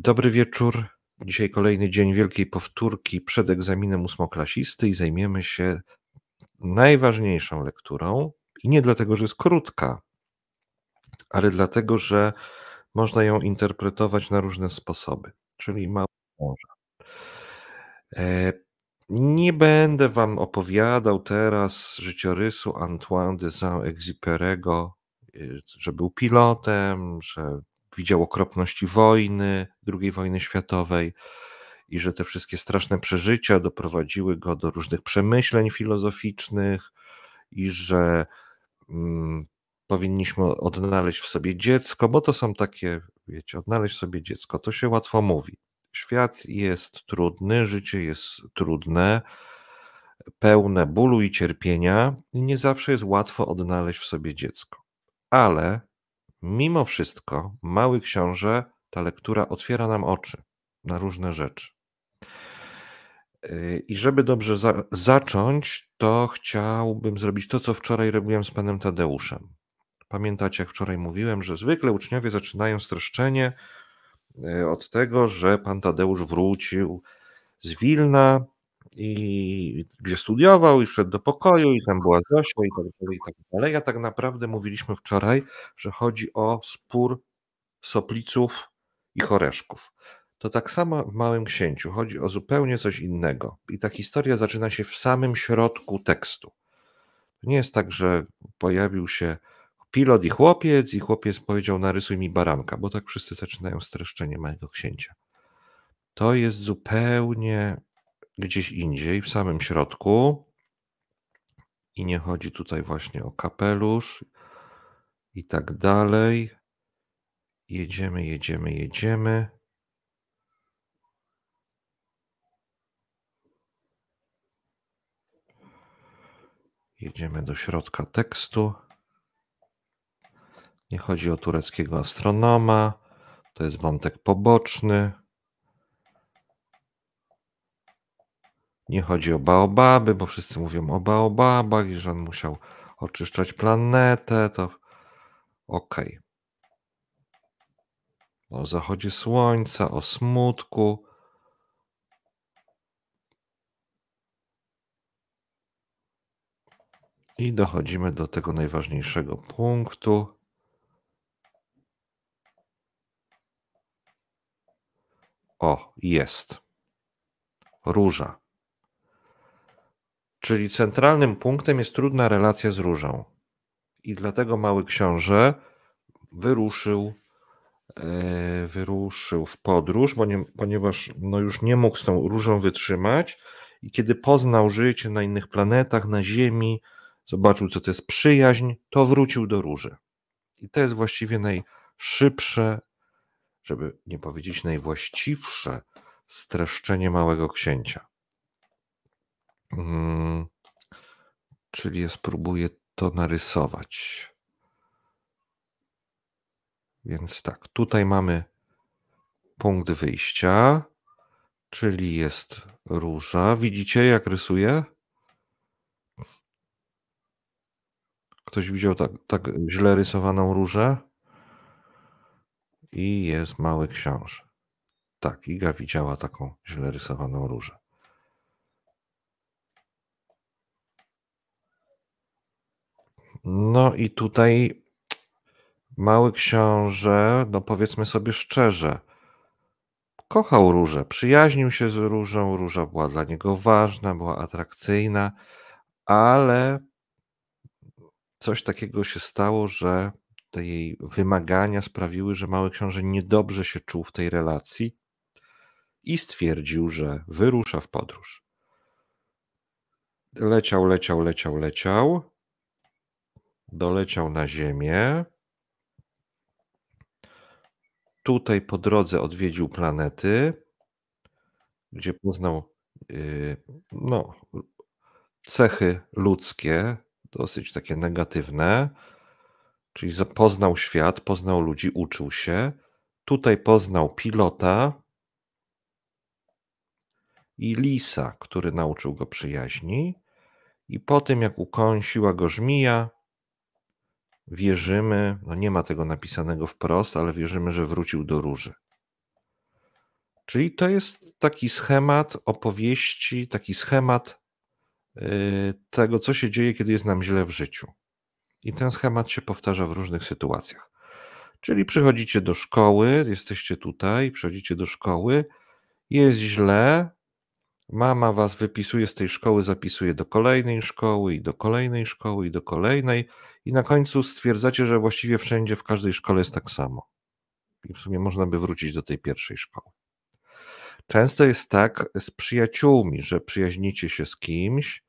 Dobry wieczór. Dzisiaj kolejny dzień wielkiej powtórki przed egzaminem ósmoklasisty i zajmiemy się najważniejszą lekturą. I nie dlatego, że jest krótka, ale dlatego, że można ją interpretować na różne sposoby, czyli mało może. E, nie będę Wam opowiadał teraz życiorysu Antoine de saint exupéryego e, że był pilotem, że widział okropności wojny, II wojny światowej i że te wszystkie straszne przeżycia doprowadziły go do różnych przemyśleń filozoficznych i że mm, powinniśmy odnaleźć w sobie dziecko, bo to są takie, wiecie, odnaleźć w sobie dziecko, to się łatwo mówi. Świat jest trudny, życie jest trudne, pełne bólu i cierpienia, i nie zawsze jest łatwo odnaleźć w sobie dziecko. Ale Mimo wszystko, Mały Książę, ta lektura otwiera nam oczy na różne rzeczy. Yy, I żeby dobrze za zacząć, to chciałbym zrobić to, co wczoraj robiłem z panem Tadeuszem. Pamiętacie, jak wczoraj mówiłem, że zwykle uczniowie zaczynają streszczenie yy, od tego, że pan Tadeusz wrócił z Wilna i gdzie studiował, i wszedł do pokoju, i tam była Zosia, i tak dalej, i tak dalej. A tak naprawdę mówiliśmy wczoraj, że chodzi o spór sopliców i choreszków. To tak samo w Małym Księciu, chodzi o zupełnie coś innego. I ta historia zaczyna się w samym środku tekstu. nie jest tak, że pojawił się pilot i chłopiec, i chłopiec powiedział: Narysuj mi baranka, bo tak wszyscy zaczynają streszczenie Małego Księcia. To jest zupełnie gdzieś indziej, w samym środku. I nie chodzi tutaj właśnie o kapelusz i tak dalej. Jedziemy, jedziemy, jedziemy. Jedziemy do środka tekstu. Nie chodzi o tureckiego astronoma. To jest wątek poboczny. Nie chodzi o baobaby, bo wszyscy mówią o baobabach i że on musiał oczyszczać planetę. To okej. Okay. O zachodzie słońca, o smutku. I dochodzimy do tego najważniejszego punktu. O, jest. Róża. Czyli centralnym punktem jest trudna relacja z różą. I dlatego mały książę wyruszył, e, wyruszył w podróż, ponieważ no już nie mógł z tą różą wytrzymać. I kiedy poznał życie na innych planetach, na Ziemi, zobaczył, co to jest przyjaźń, to wrócił do róży. I to jest właściwie najszybsze, żeby nie powiedzieć najwłaściwsze streszczenie Małego Księcia. Mm, czyli ja spróbuję to narysować. Więc tak, tutaj mamy punkt wyjścia, czyli jest róża. Widzicie, jak rysuję? Ktoś widział tak, tak źle rysowaną różę? I jest mały książę. Tak, Iga widziała taką źle rysowaną różę. No i tutaj mały książę, no powiedzmy sobie szczerze, kochał różę, przyjaźnił się z różą, róża była dla niego ważna, była atrakcyjna, ale coś takiego się stało, że te jej wymagania sprawiły, że mały książę niedobrze się czuł w tej relacji i stwierdził, że wyrusza w podróż. Leciał, leciał, leciał, leciał doleciał na Ziemię. Tutaj po drodze odwiedził planety, gdzie poznał y, no, cechy ludzkie, dosyć takie negatywne, czyli poznał świat, poznał ludzi, uczył się. Tutaj poznał pilota i lisa, który nauczył go przyjaźni. I po tym, jak ukąsiła go żmija, wierzymy, no nie ma tego napisanego wprost, ale wierzymy, że wrócił do róży. Czyli to jest taki schemat opowieści, taki schemat y, tego, co się dzieje, kiedy jest nam źle w życiu. I ten schemat się powtarza w różnych sytuacjach. Czyli przychodzicie do szkoły, jesteście tutaj, przychodzicie do szkoły, jest źle, mama was wypisuje z tej szkoły, zapisuje do kolejnej szkoły i do kolejnej szkoły i do kolejnej. I na końcu stwierdzacie, że właściwie wszędzie, w każdej szkole jest tak samo. I w sumie można by wrócić do tej pierwszej szkoły. Często jest tak z przyjaciółmi, że przyjaźnicie się z kimś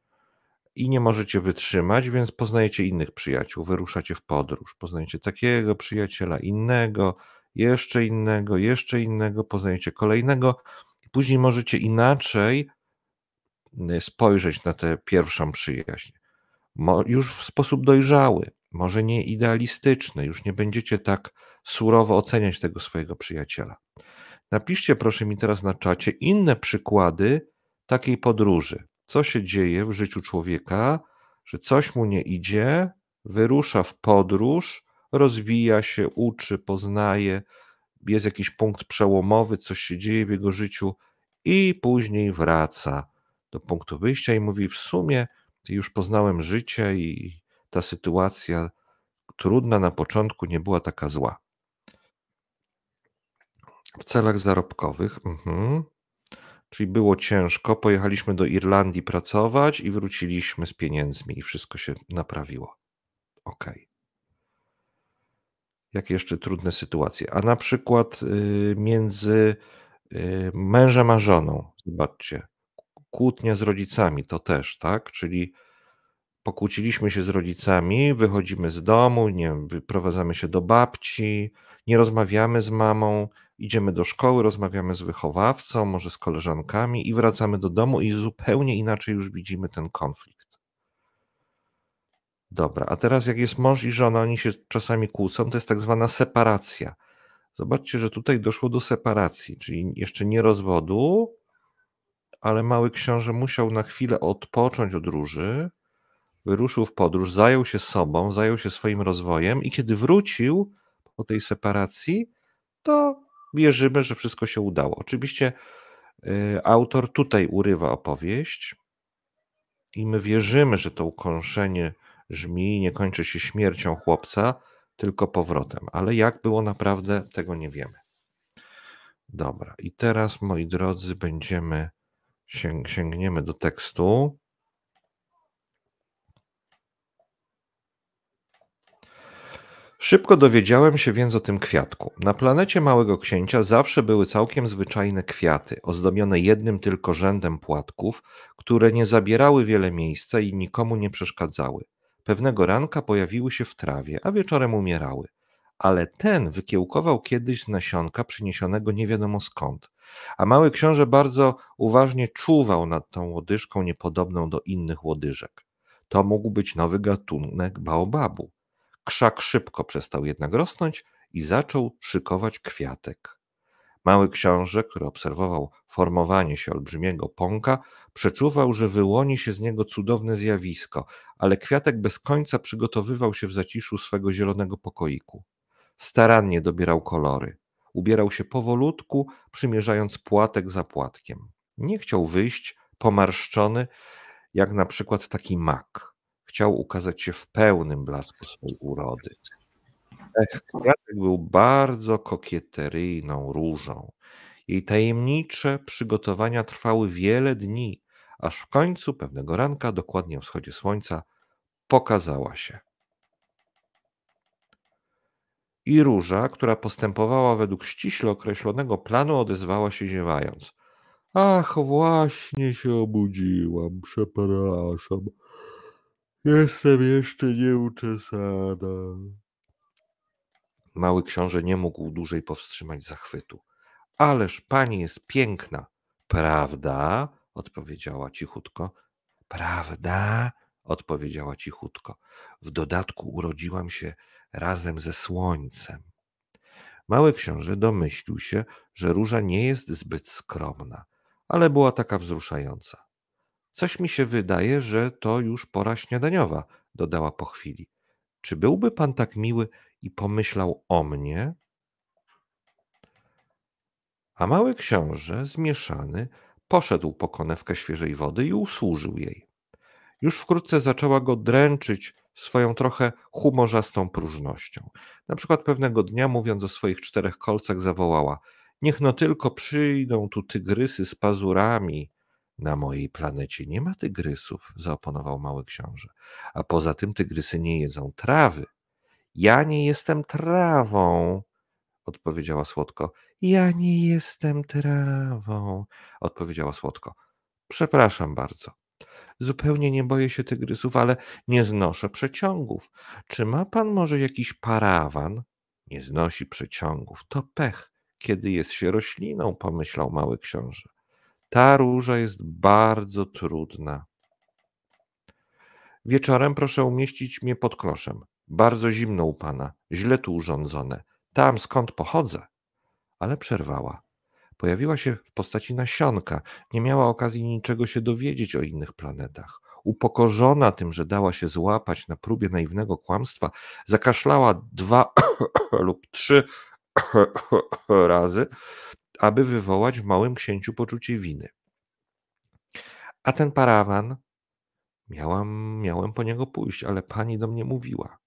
i nie możecie wytrzymać, więc poznajecie innych przyjaciół, wyruszacie w podróż, poznajecie takiego przyjaciela, innego, jeszcze innego, jeszcze innego, poznajecie kolejnego. Później możecie inaczej y, spojrzeć na tę pierwszą przyjaźń już w sposób dojrzały, może nie idealistyczny, już nie będziecie tak surowo oceniać tego swojego przyjaciela. Napiszcie proszę mi teraz na czacie inne przykłady takiej podróży. Co się dzieje w życiu człowieka, że coś mu nie idzie, wyrusza w podróż, rozwija się, uczy, poznaje, jest jakiś punkt przełomowy, coś się dzieje w jego życiu i później wraca do punktu wyjścia i mówi: W sumie już poznałem życie i ta sytuacja trudna na początku nie była taka zła. W celach zarobkowych, mhm. czyli było ciężko, pojechaliśmy do Irlandii pracować i wróciliśmy z pieniędzmi i wszystko się naprawiło. Ok. Jakie jeszcze trudne sytuacje? A na przykład y, między y, mężem a żoną, zobaczcie, kłótnia z rodzicami, to też, tak? Czyli pokłóciliśmy się z rodzicami, wychodzimy z domu, nie wiem, wyprowadzamy się do babci, nie rozmawiamy z mamą, idziemy do szkoły, rozmawiamy z wychowawcą, może z koleżankami i wracamy do domu i zupełnie inaczej już widzimy ten konflikt. Dobra, a teraz jak jest mąż i żona, oni się czasami kłócą, to jest tak zwana separacja. Zobaczcie, że tutaj doszło do separacji, czyli jeszcze nie rozwodu, ale mały książę musiał na chwilę odpocząć od róży. Wyruszył w podróż, zajął się sobą, zajął się swoim rozwojem, i kiedy wrócił po tej separacji, to wierzymy, że wszystko się udało. Oczywiście y, autor tutaj urywa opowieść, i my wierzymy, że to ukąszenie żmii nie kończy się śmiercią chłopca, tylko powrotem. Ale jak było naprawdę, tego nie wiemy. Dobra, i teraz moi drodzy, będziemy Sięg, sięgniemy do tekstu. Szybko dowiedziałem się więc o tym kwiatku. Na planecie Małego Księcia zawsze były całkiem zwyczajne kwiaty, ozdobione jednym tylko rzędem płatków, które nie zabierały wiele miejsca i nikomu nie przeszkadzały. Pewnego ranka pojawiły się w trawie, a wieczorem umierały. Ale ten wykiełkował kiedyś z nasionka przyniesionego nie wiadomo skąd. A mały książę bardzo uważnie czuwał nad tą łodyżką niepodobną do innych łodyżek. To mógł być nowy gatunek baobabu. Krzak szybko przestał jednak rosnąć i zaczął szykować kwiatek. Mały książę, który obserwował formowanie się olbrzymiego pąka, przeczuwał, że wyłoni się z niego cudowne zjawisko, ale kwiatek bez końca przygotowywał się w zaciszu swego zielonego pokoiku. Starannie dobierał kolory. Ubierał się powolutku, przymierzając płatek za płatkiem. Nie chciał wyjść pomarszczony, jak na przykład taki mak. Chciał ukazać się w pełnym blasku swojej urody. Ech, kwiatek był bardzo kokieteryjną różą. Jej tajemnicze przygotowania trwały wiele dni, aż w końcu pewnego ranka, dokładnie o wschodzie słońca, pokazała się. I róża, która postępowała według ściśle określonego planu, odezwała się ziewając. Ach, właśnie się obudziłam, przepraszam. Jestem jeszcze nieuczesana. Mały książę nie mógł dłużej powstrzymać zachwytu. Ależ pani jest piękna, prawda? odpowiedziała cichutko. Prawda? odpowiedziała cichutko. W dodatku urodziłam się razem ze słońcem. Mały książę domyślił się, że róża nie jest zbyt skromna, ale była taka wzruszająca. Coś mi się wydaje, że to już pora śniadaniowa, dodała po chwili. Czy byłby pan tak miły i pomyślał o mnie? A mały książę, zmieszany, poszedł po konewkę świeżej wody i usłużył jej. Już wkrótce zaczęła go dręczyć swoją trochę humorzastą próżnością. Na przykład pewnego dnia, mówiąc o swoich czterech kolcach, zawołała: Niech no tylko przyjdą tu tygrysy z pazurami. Na mojej planecie nie ma tygrysów, zaoponował mały książę. A poza tym tygrysy nie jedzą trawy. Ja nie jestem trawą, odpowiedziała słodko. Ja nie jestem trawą, odpowiedziała słodko. Przepraszam bardzo. Zupełnie nie boję się tygrysów, ale nie znoszę przeciągów. Czy ma pan może jakiś parawan? Nie znosi przeciągów. To pech, kiedy jest się rośliną, pomyślał mały książę. Ta róża jest bardzo trudna. Wieczorem proszę umieścić mnie pod kloszem. Bardzo zimno u pana, źle tu urządzone. Tam skąd pochodzę. Ale przerwała. Pojawiła się w postaci nasionka, nie miała okazji niczego się dowiedzieć o innych planetach. Upokorzona tym, że dała się złapać na próbie naiwnego kłamstwa, zakaszlała dwa lub trzy razy, aby wywołać w małym księciu poczucie winy. A ten parawan, miałam, miałem po niego pójść, ale pani do mnie mówiła.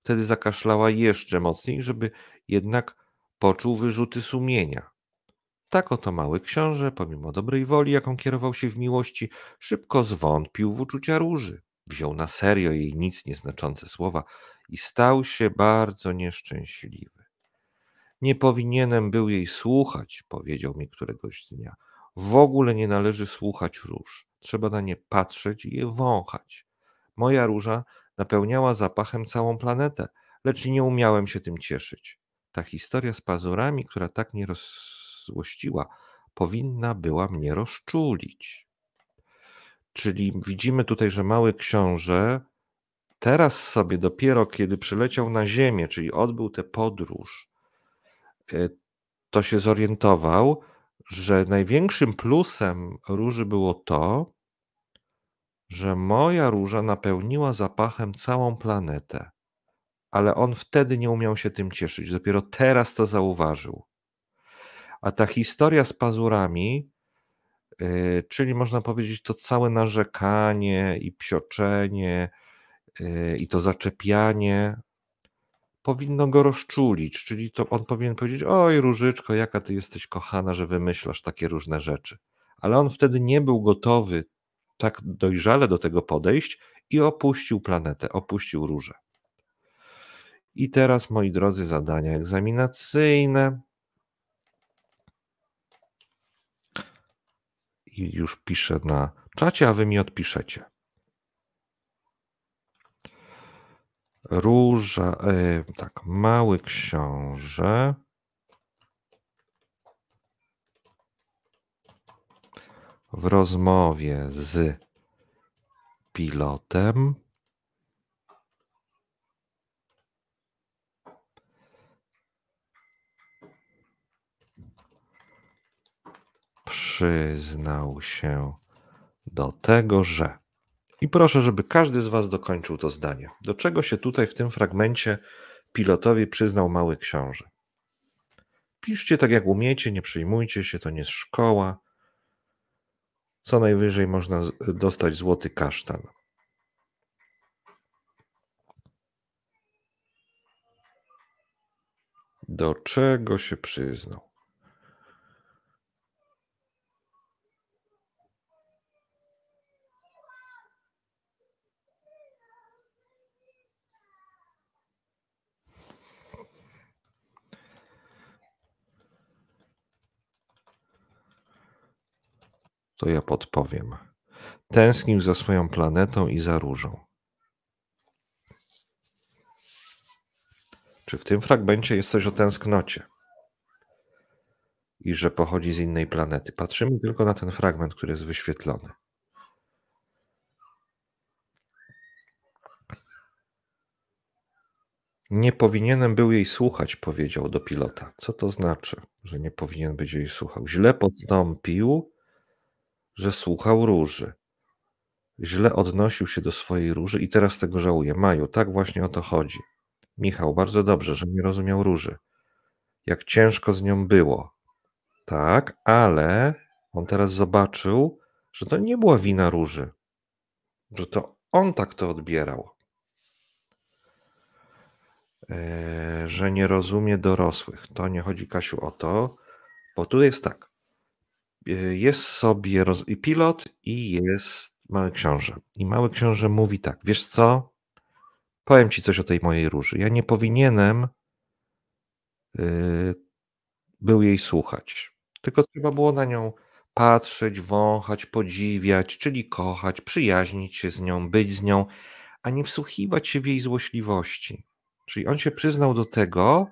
Wtedy zakaszlała jeszcze mocniej, żeby jednak poczuł wyrzuty sumienia. Tak oto mały książę, pomimo dobrej woli, jaką kierował się w miłości, szybko zwątpił w uczucia róży. Wziął na serio jej nic nieznaczące słowa i stał się bardzo nieszczęśliwy. Nie powinienem był jej słuchać, powiedział mi któregoś dnia. W ogóle nie należy słuchać róż. Trzeba na nie patrzeć i je wąchać. Moja róża napełniała zapachem całą planetę, lecz nie umiałem się tym cieszyć. Ta historia z pazurami, która tak nie roz złościła powinna była mnie rozczulić. Czyli widzimy tutaj, że mały książę teraz sobie dopiero, kiedy przyleciał na ziemię, czyli odbył tę podróż, y, to się zorientował, że największym plusem róży było to, że moja róża napełniła zapachem całą planetę, ale on wtedy nie umiał się tym cieszyć. Dopiero teraz to zauważył. A ta historia z pazurami, y, czyli można powiedzieć to całe narzekanie i psioczenie y, i to zaczepianie powinno go rozczulić, czyli to on powinien powiedzieć: Oj, różyczko, jaka ty jesteś kochana, że wymyślasz takie różne rzeczy. Ale on wtedy nie był gotowy tak dojrzale do tego podejść i opuścił planetę, opuścił różę. I teraz, moi drodzy, zadania egzaminacyjne. i już piszę na czacie, a wy mi odpiszecie. Róża, e, tak, mały książę. W rozmowie z pilotem. przyznał się do tego, że. I proszę, żeby każdy z Was dokończył to zdanie. Do czego się tutaj w tym fragmencie pilotowi przyznał mały książę? Piszcie tak, jak umiecie, nie przyjmujcie się, to nie jest szkoła. Co najwyżej można dostać złoty kasztan. Do czego się przyznał? To ja podpowiem. Tęsknił za swoją planetą i za różą. Czy w tym fragmencie jest coś o tęsknocie? I że pochodzi z innej planety. Patrzymy tylko na ten fragment, który jest wyświetlony. Nie powinienem był jej słuchać, powiedział do pilota. Co to znaczy, że nie powinien być jej słuchał? Źle postąpił, że słuchał róży. Źle odnosił się do swojej róży i teraz tego żałuje. Maju, tak właśnie o to chodzi. Michał, bardzo dobrze, że nie rozumiał róży. Jak ciężko z nią było. Tak, ale on teraz zobaczył, że to nie była wina róży. Że to on tak to odbierał. E, że nie rozumie dorosłych. To nie chodzi, Kasiu, o to, bo tu jest tak. E, jest sobie roz... pilot i jest mały książę. I mały książę mówi tak, wiesz co, powiem ci coś o tej mojej róży. Ja nie powinienem yy, był jej słuchać, tylko trzeba było na nią patrzeć, wąchać, podziwiać, czyli kochać, przyjaźnić się z nią, być z nią, a nie wsłuchiwać się w jej złośliwości. Czyli on się przyznał do tego,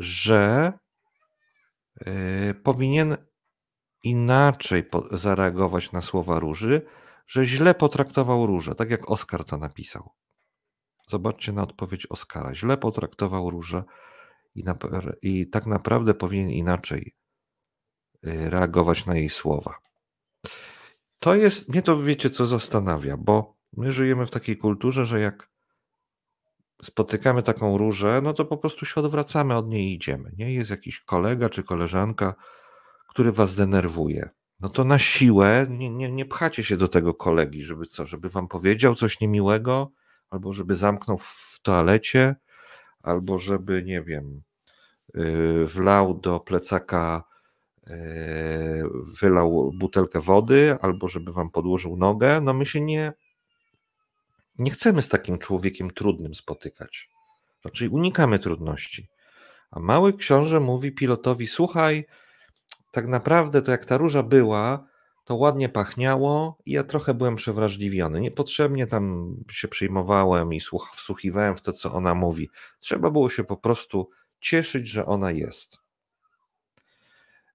że yy, powinien inaczej zareagować na słowa Róży, że źle potraktował Różę, tak jak Oskar to napisał. Zobaczcie na odpowiedź Oskara. Źle potraktował Różę i, na, i tak naprawdę powinien inaczej y, reagować na jej słowa. To jest, mnie to wiecie, co zastanawia, bo my żyjemy w takiej kulturze, że jak spotykamy taką różę, no to po prostu się odwracamy od niej i idziemy. Nie jest jakiś kolega czy koleżanka, który was denerwuje, no to na siłę nie, nie, nie pchacie się do tego kolegi, żeby co, żeby wam powiedział coś niemiłego, albo żeby zamknął w toalecie, albo żeby, nie wiem, y, wlał do plecaka, y, wylał butelkę wody, albo żeby wam podłożył nogę. No my się nie, nie chcemy z takim człowiekiem trudnym spotykać. Raczej unikamy trudności. A mały książę mówi pilotowi: Słuchaj, tak naprawdę to jak ta róża była, to ładnie pachniało i ja trochę byłem przewrażliwiony. Niepotrzebnie tam się przyjmowałem i wsłuchiwałem w to, co ona mówi. Trzeba było się po prostu cieszyć, że ona jest.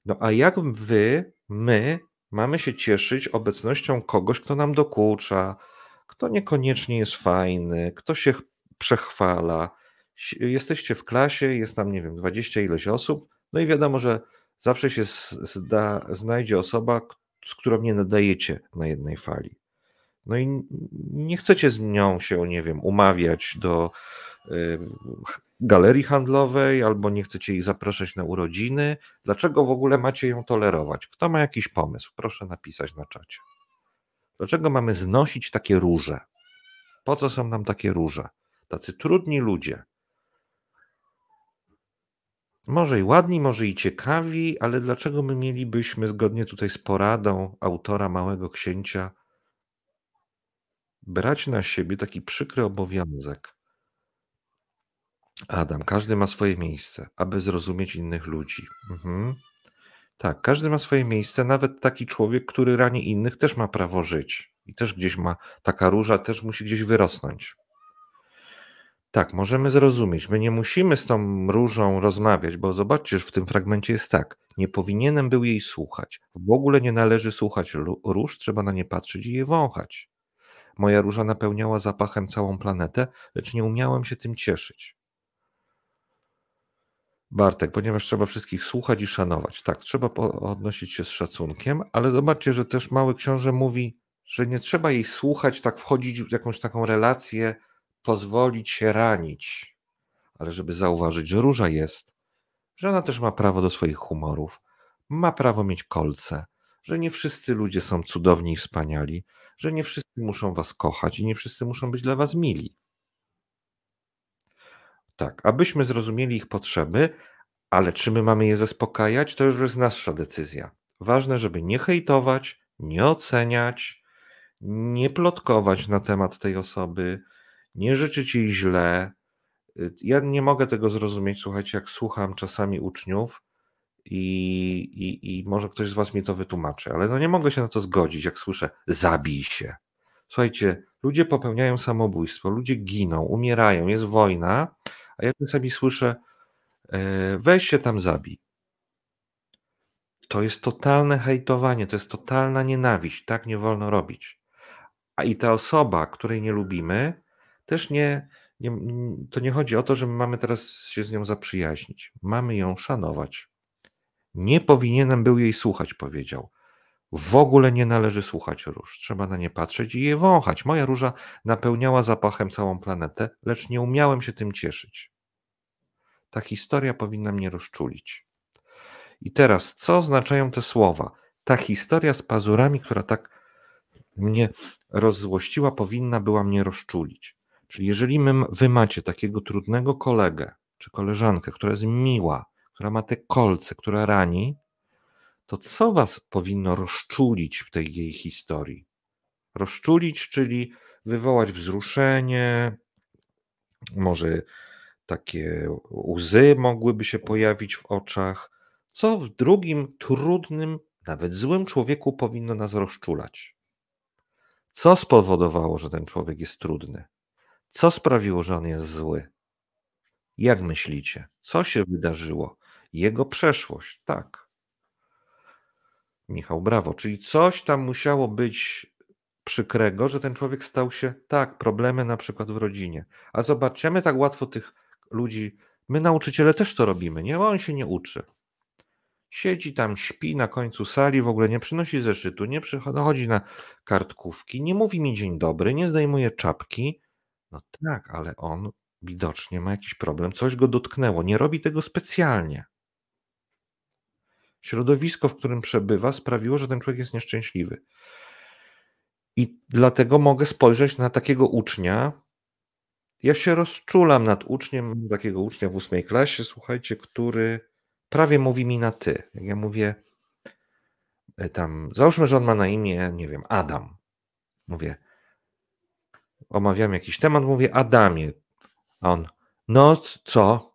No a jak wy, my mamy się cieszyć obecnością kogoś, kto nam dokucza, kto niekoniecznie jest fajny, kto się przechwala. Jesteście w klasie, jest tam, nie wiem, 20 ileś osób, no i wiadomo, że Zawsze się zda, znajdzie osoba, z którą nie nadajecie na jednej fali. No i nie chcecie z nią się, nie wiem, umawiać do y, galerii handlowej, albo nie chcecie jej zapraszać na urodziny. Dlaczego w ogóle macie ją tolerować? Kto ma jakiś pomysł? Proszę napisać na czacie. Dlaczego mamy znosić takie róże? Po co są nam takie róże? Tacy trudni ludzie, może i ładni, może i ciekawi, ale dlaczego my mielibyśmy, zgodnie tutaj z poradą autora Małego Księcia, brać na siebie taki przykry obowiązek? Adam, każdy ma swoje miejsce, aby zrozumieć innych ludzi. Mhm. Tak, każdy ma swoje miejsce, nawet taki człowiek, który rani innych, też ma prawo żyć i też gdzieś ma taka róża, też musi gdzieś wyrosnąć. Tak, możemy zrozumieć. My nie musimy z tą różą rozmawiać, bo zobaczcie, że w tym fragmencie jest tak. Nie powinienem był jej słuchać. W ogóle nie należy słuchać róż, trzeba na nie patrzeć i je wąchać. Moja róża napełniała zapachem całą planetę, lecz nie umiałem się tym cieszyć. Bartek, ponieważ trzeba wszystkich słuchać i szanować. Tak, trzeba odnosić się z szacunkiem, ale zobaczcie, że też mały książę mówi, że nie trzeba jej słuchać, tak wchodzić w jakąś taką relację pozwolić się ranić, ale żeby zauważyć, że róża jest, że ona też ma prawo do swoich humorów, ma prawo mieć kolce, że nie wszyscy ludzie są cudowni i wspaniali, że nie wszyscy muszą was kochać i nie wszyscy muszą być dla was mili. Tak, abyśmy zrozumieli ich potrzeby, ale czy my mamy je zaspokajać, to już jest nasza decyzja. Ważne, żeby nie hejtować, nie oceniać, nie plotkować na temat tej osoby, nie życzy ci źle. Y, ja nie mogę tego zrozumieć, słuchajcie, jak słucham czasami uczniów i, i, i może ktoś z was mi to wytłumaczy, ale no nie mogę się na to zgodzić, jak słyszę, zabij się. Słuchajcie, ludzie popełniają samobójstwo, ludzie giną, umierają, jest wojna, a ja czasami słyszę, e, weź się tam zabij. To jest totalne hejtowanie, to jest totalna nienawiść, tak nie wolno robić. A i ta osoba, której nie lubimy, też nie, nie, to nie chodzi o to, że my mamy teraz się z nią zaprzyjaźnić. Mamy ją szanować. Nie powinienem był jej słuchać, powiedział. W ogóle nie należy słuchać róż. Trzeba na nie patrzeć i je wąchać. Moja róża napełniała zapachem całą planetę, lecz nie umiałem się tym cieszyć. Ta historia powinna mnie rozczulić. I teraz, co oznaczają te słowa? Ta historia z pazurami, która tak mnie rozzłościła, powinna była mnie rozczulić. Czyli jeżeli my, wy macie takiego trudnego kolegę czy koleżankę, która jest miła, która ma te kolce, która rani, to co was powinno rozczulić w tej jej historii? Rozczulić, czyli wywołać wzruszenie, może takie łzy mogłyby się pojawić w oczach. Co w drugim trudnym, nawet złym człowieku powinno nas rozczulać? Co spowodowało, że ten człowiek jest trudny? Co sprawiło, że on jest zły? Jak myślicie? Co się wydarzyło? Jego przeszłość, tak. Michał, brawo. Czyli coś tam musiało być przykrego, że ten człowiek stał się, tak, problemy na przykład w rodzinie. A zobaczymy tak łatwo tych ludzi. My, nauczyciele, też to robimy, nie? On się nie uczy. Siedzi tam, śpi na końcu sali, w ogóle nie przynosi zeszytu, nie przychodzi no na kartkówki, nie mówi mi dzień dobry, nie zdejmuje czapki, no tak, ale on widocznie ma jakiś problem, coś go dotknęło, nie robi tego specjalnie. Środowisko, w którym przebywa, sprawiło, że ten człowiek jest nieszczęśliwy. I dlatego mogę spojrzeć na takiego ucznia. Ja się rozczulam nad uczniem, takiego ucznia w ósmej klasie, słuchajcie, który prawie mówi mi na ty. Jak ja mówię, e, tam, załóżmy, że on ma na imię, nie wiem, Adam. Mówię, omawiamy jakiś temat, mówię Adamie. A on, no co?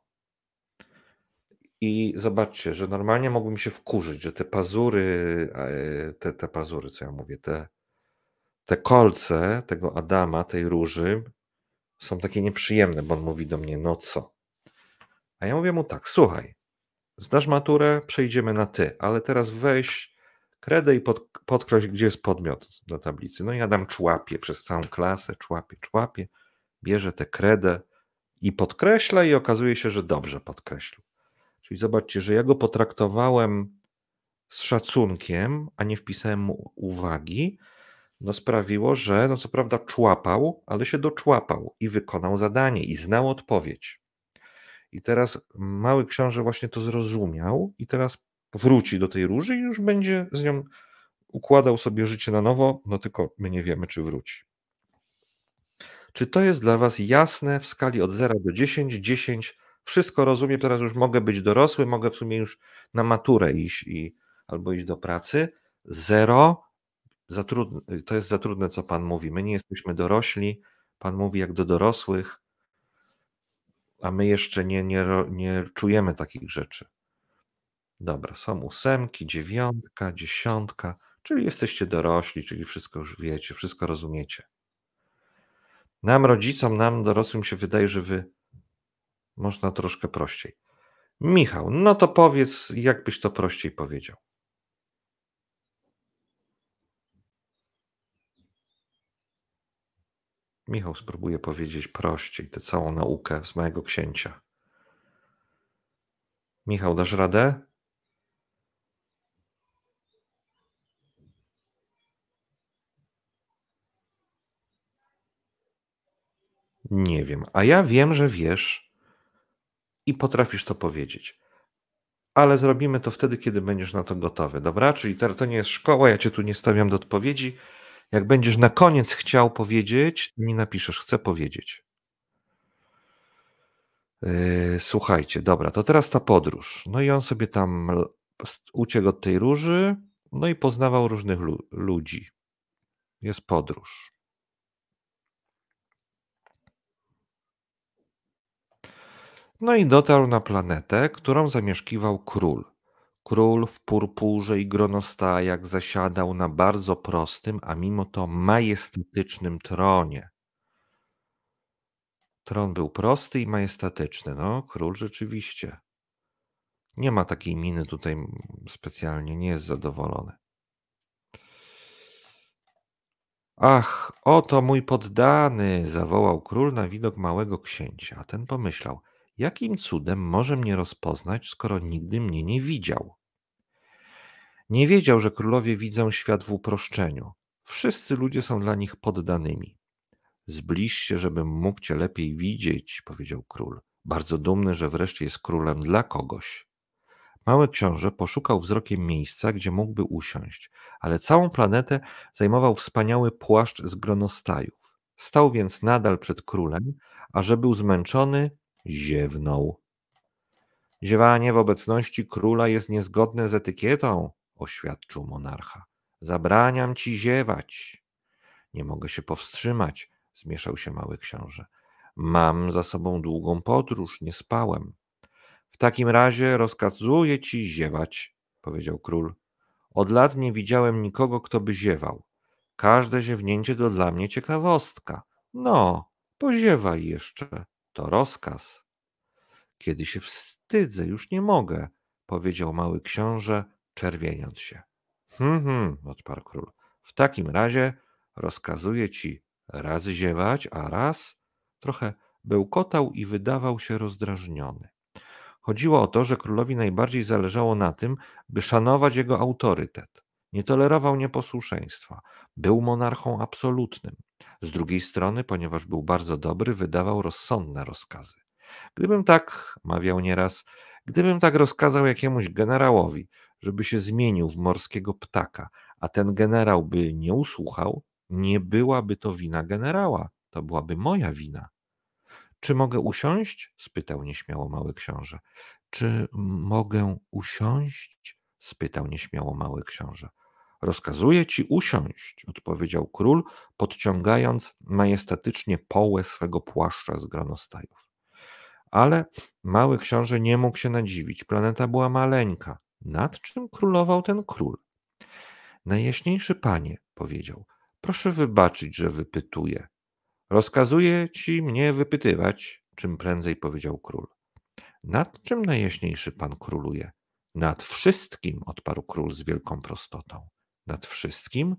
I zobaczcie, że normalnie mogłem się wkurzyć, że te pazury, e, te, te pazury, co ja mówię, te, te kolce tego Adama, tej róży, są takie nieprzyjemne, bo on mówi do mnie, no co? A ja mówię mu tak, słuchaj, znasz maturę, przejdziemy na ty, ale teraz weź kredę i pod, podkreśl, gdzie jest podmiot na tablicy. No i Adam człapie przez całą klasę, człapie, człapie, bierze tę kredę i podkreśla i okazuje się, że dobrze podkreślił. Czyli zobaczcie, że ja go potraktowałem z szacunkiem, a nie wpisałem mu uwagi, no sprawiło, że no co prawda człapał, ale się doczłapał i wykonał zadanie i znał odpowiedź. I teraz mały książę właśnie to zrozumiał i teraz wróci do tej róży i już będzie z nią układał sobie życie na nowo, no tylko my nie wiemy, czy wróci. Czy to jest dla Was jasne w skali od 0 do 10? 10, wszystko rozumiem, teraz już mogę być dorosły, mogę w sumie już na maturę iść i, albo iść do pracy. 0, to jest za trudne, co Pan mówi. My nie jesteśmy dorośli, Pan mówi jak do dorosłych, a my jeszcze nie, nie, nie czujemy takich rzeczy. Dobra, są ósemki, dziewiątka, dziesiątka, czyli jesteście dorośli, czyli wszystko już wiecie, wszystko rozumiecie. Nam, rodzicom, nam, dorosłym się wydaje, że wy można troszkę prościej. Michał, no to powiedz, jakbyś to prościej powiedział. Michał spróbuje powiedzieć prościej tę całą naukę z mojego księcia. Michał, dasz radę? Nie wiem. A ja wiem, że wiesz i potrafisz to powiedzieć. Ale zrobimy to wtedy, kiedy będziesz na to gotowy, dobra? Czyli to nie jest szkoła, ja cię tu nie stawiam do odpowiedzi. Jak będziesz na koniec chciał powiedzieć, mi napiszesz, chcę powiedzieć. Yy, słuchajcie, dobra, to teraz ta podróż. No i on sobie tam uciekł od tej róży, no i poznawał różnych lu ludzi. Jest podróż. No i dotarł na planetę, którą zamieszkiwał król. Król w purpurze i gronostajach zasiadał na bardzo prostym, a mimo to majestatycznym tronie. Tron był prosty i majestatyczny. No, król rzeczywiście. Nie ma takiej miny tutaj specjalnie, nie jest zadowolony. Ach, oto mój poddany! zawołał król na widok małego księcia, a ten pomyślał – Jakim cudem może mnie rozpoznać, skoro nigdy mnie nie widział? Nie wiedział, że królowie widzą świat w uproszczeniu. Wszyscy ludzie są dla nich poddanymi. Zbliż się, żebym mógł cię lepiej widzieć, powiedział król, bardzo dumny, że wreszcie jest królem dla kogoś. Mały książę poszukał wzrokiem miejsca, gdzie mógłby usiąść, ale całą planetę zajmował wspaniały płaszcz z gronostajów. Stał więc nadal przed królem, a że był zmęczony, Ziewnął. Ziewanie w obecności króla jest niezgodne z etykietą, oświadczył monarcha. Zabraniam ci ziewać. Nie mogę się powstrzymać, zmieszał się mały książę. Mam za sobą długą podróż, nie spałem. W takim razie rozkazuję ci ziewać, powiedział król. Od lat nie widziałem nikogo, kto by ziewał. Każde ziewnięcie to dla mnie ciekawostka. No, poziewaj jeszcze. To rozkaz. Kiedy się wstydzę, już nie mogę, powiedział mały książę, czerwieniąc się. Hm, hm, odparł król. W takim razie rozkazuję ci raz ziewać, a raz trochę bełkotał i wydawał się rozdrażniony. Chodziło o to, że królowi najbardziej zależało na tym, by szanować jego autorytet. Nie tolerował nieposłuszeństwa. Był monarchą absolutnym. Z drugiej strony, ponieważ był bardzo dobry, wydawał rozsądne rozkazy. Gdybym tak, mawiał nieraz, gdybym tak rozkazał jakiemuś generałowi, żeby się zmienił w morskiego ptaka, a ten generał by nie usłuchał, nie byłaby to wina generała, to byłaby moja wina. Czy mogę usiąść? spytał nieśmiało mały książę. Czy mogę usiąść? spytał nieśmiało mały książę. Rozkazuję ci usiąść, odpowiedział król, podciągając majestatycznie połę swego płaszcza z granostajów. Ale mały książę nie mógł się nadziwić. Planeta była maleńka. Nad czym królował ten król? Najjaśniejszy panie, powiedział, proszę wybaczyć, że wypytuję. Rozkazuję ci mnie wypytywać, czym prędzej powiedział król. Nad czym najjaśniejszy pan króluje? Nad wszystkim, odparł król z wielką prostotą nad wszystkim,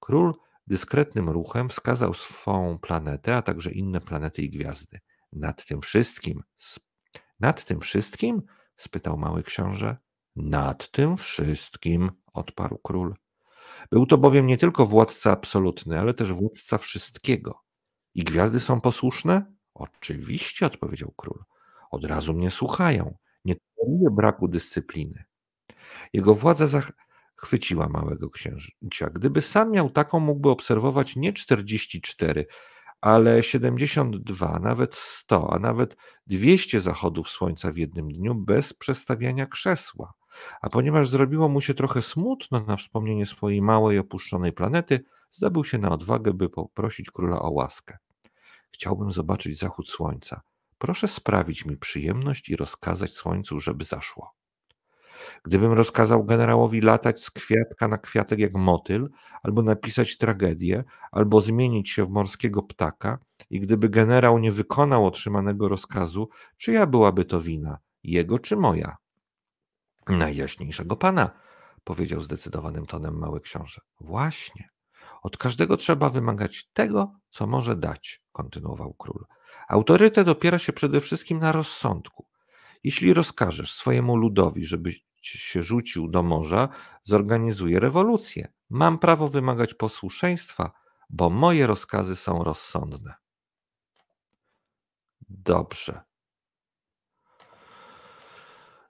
król dyskretnym ruchem wskazał swą planetę, a także inne planety i gwiazdy. Nad tym wszystkim. Nad tym wszystkim? spytał mały książę. Nad tym wszystkim, odparł król. Był to bowiem nie tylko władca absolutny, ale też władca wszystkiego. I gwiazdy są posłuszne? Oczywiście, odpowiedział król. Od razu mnie słuchają. Nie toleruję braku dyscypliny. Jego władza zach- chwyciła małego księcia. Gdyby sam miał taką, mógłby obserwować nie 44, ale 72, nawet 100, a nawet 200 zachodów słońca w jednym dniu bez przestawiania krzesła. A ponieważ zrobiło mu się trochę smutno na wspomnienie swojej małej, opuszczonej planety, zdobył się na odwagę, by poprosić króla o łaskę. Chciałbym zobaczyć zachód słońca. Proszę sprawić mi przyjemność i rozkazać słońcu, żeby zaszło. Gdybym rozkazał generałowi latać z kwiatka na kwiatek jak motyl, albo napisać tragedię, albo zmienić się w morskiego ptaka, i gdyby generał nie wykonał otrzymanego rozkazu, czyja byłaby to wina, jego czy moja? Najjaśniejszego pana, powiedział zdecydowanym tonem mały książę. Właśnie. Od każdego trzeba wymagać tego, co może dać, kontynuował król. Autorytet opiera się przede wszystkim na rozsądku. Jeśli rozkażesz swojemu ludowi, żeby się rzucił do morza, zorganizuje rewolucję. Mam prawo wymagać posłuszeństwa, bo moje rozkazy są rozsądne. Dobrze.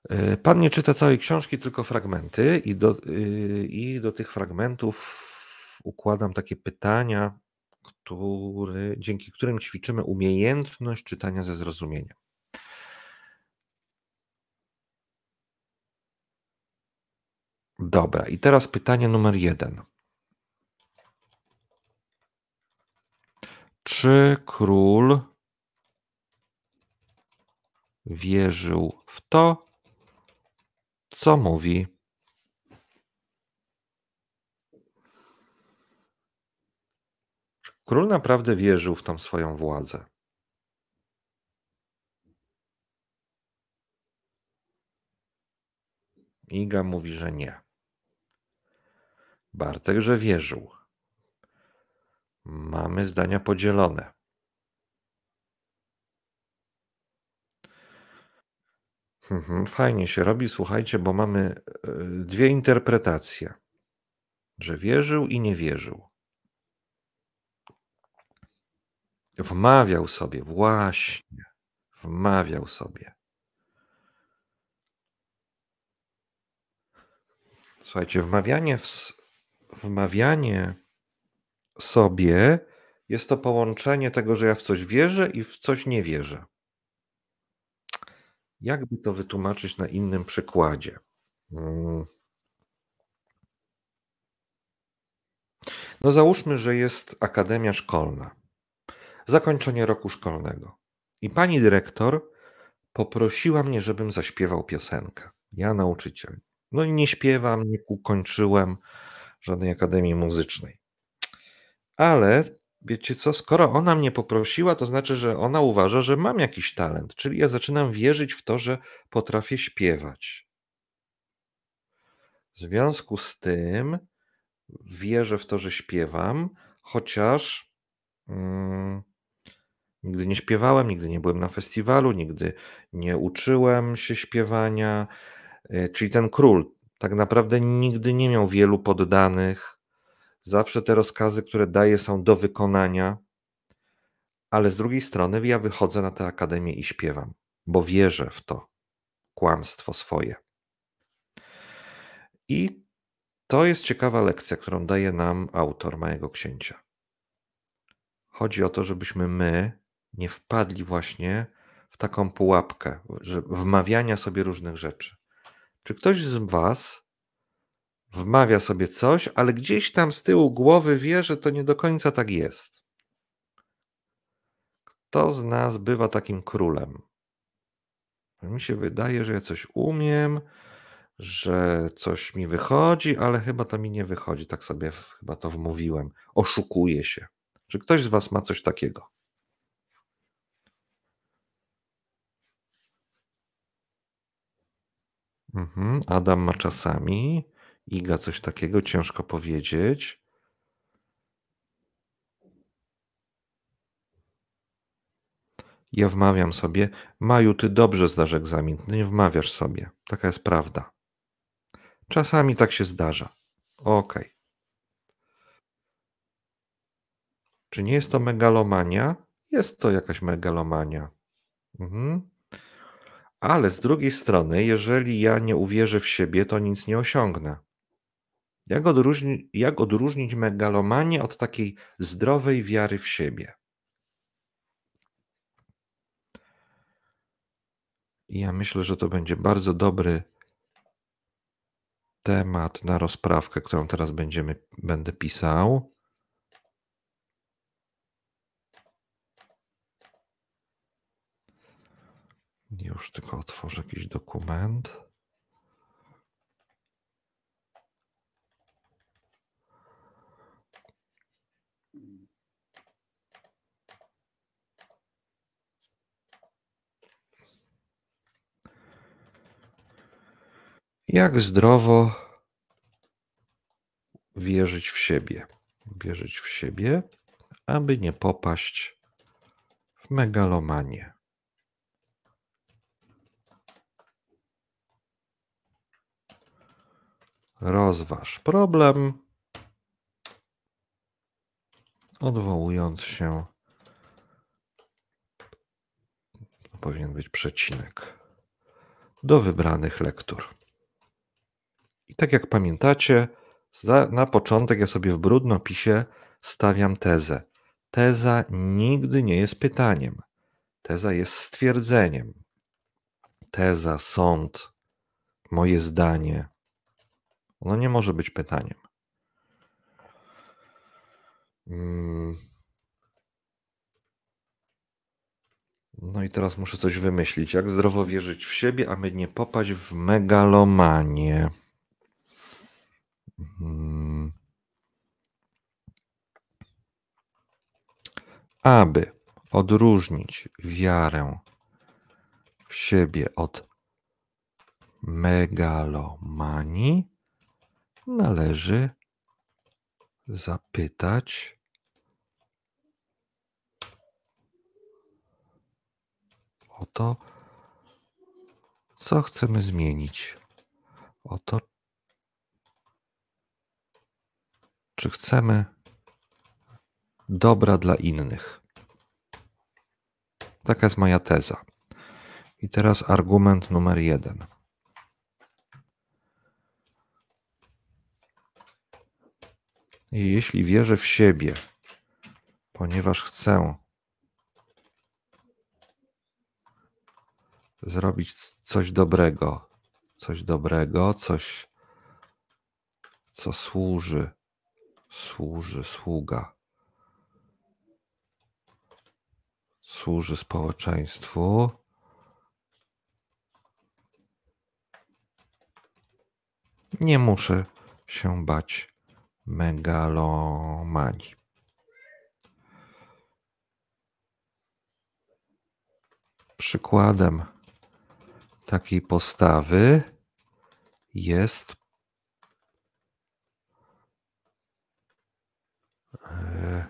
E, pan nie czyta całej książki, tylko fragmenty, i do, y, i do tych fragmentów układam takie pytania, który, dzięki którym ćwiczymy umiejętność czytania ze zrozumieniem. Dobra, i teraz pytanie numer jeden. Czy król wierzył w to, co mówi? Czy król naprawdę wierzył w tą swoją władzę? Iga mówi, że nie. Bartek, że wierzył. Mamy zdania podzielone. Mhm, fajnie się robi, słuchajcie, bo mamy e, dwie interpretacje: że wierzył i nie wierzył. Wmawiał sobie, właśnie, wmawiał sobie. Słuchajcie, wmawianie w, wmawianie sobie jest to połączenie tego, że ja w coś wierzę i w coś nie wierzę. Jakby to wytłumaczyć na innym przykładzie? Hmm. No, załóżmy, że jest akademia szkolna, zakończenie roku szkolnego. I pani dyrektor poprosiła mnie, żebym zaśpiewał piosenkę. Ja nauczyciel. No i nie śpiewam, nie ukończyłem żadnej akademii muzycznej. Ale wiecie co, skoro ona mnie poprosiła, to znaczy, że ona uważa, że mam jakiś talent, czyli ja zaczynam wierzyć w to, że potrafię śpiewać. W związku z tym wierzę w to, że śpiewam, chociaż mm, nigdy nie śpiewałem, nigdy nie byłem na festiwalu, nigdy nie uczyłem się śpiewania. E, czyli ten król, tak naprawdę nigdy nie miał wielu poddanych. Zawsze te rozkazy, które daje, są do wykonania. Ale z drugiej strony ja wychodzę na tę akademię i śpiewam, bo wierzę w to kłamstwo swoje. I to jest ciekawa lekcja, którą daje nam autor mojego księcia. Chodzi o to, żebyśmy my nie wpadli właśnie w taką pułapkę że wmawiania sobie różnych rzeczy. Czy ktoś z Was wmawia sobie coś, ale gdzieś tam z tyłu głowy wie, że to nie do końca tak jest? Kto z nas bywa takim królem? Mi się wydaje, że ja coś umiem, że coś mi wychodzi, ale chyba to mi nie wychodzi. Tak sobie chyba to wmówiłem. Oszukuję się. Czy ktoś z Was ma coś takiego? Mhm. Adam ma czasami. Iga coś takiego, ciężko powiedzieć. Ja wmawiam sobie, Maju, ty dobrze zdasz egzamin, nie wmawiasz sobie. Taka jest prawda. Czasami tak się zdarza. Okej. Okay. Czy nie jest to megalomania? Jest to jakaś megalomania. Mhm. Ale z drugiej strony, jeżeli ja nie uwierzę w siebie, to nic nie osiągnę. Jak, odróżni, jak odróżnić megalomanię od takiej zdrowej wiary w siebie? I ja myślę, że to będzie bardzo dobry temat na rozprawkę, którą teraz będziemy, będę pisał. Już tylko otworzę jakiś dokument. Jak zdrowo wierzyć w siebie? Wierzyć w siebie, aby nie popaść w megalomanię. Rozważ problem, odwołując się. To powinien być przecinek do wybranych lektur. I tak jak pamiętacie, za, na początek ja sobie w brudnopisie stawiam tezę. Teza nigdy nie jest pytaniem. Teza jest stwierdzeniem. Teza, sąd, moje zdanie, ono nie może być pytaniem. Mm. No i teraz muszę coś wymyślić. Jak zdrowo wierzyć w siebie, aby nie popaść w megalomanię? Mm. Aby odróżnić wiarę w siebie od megalomanii, należy zapytać o to, co chcemy zmienić, o to, czy chcemy dobra dla innych. Taka jest moja teza. I teraz argument numer jeden. Jeśli wierzę w siebie, ponieważ chcę zrobić coś dobrego, coś dobrego, coś, co służy, służy, sługa, służy społeczeństwu. Nie muszę się bać megalomanii. Przykładem takiej postawy jest e,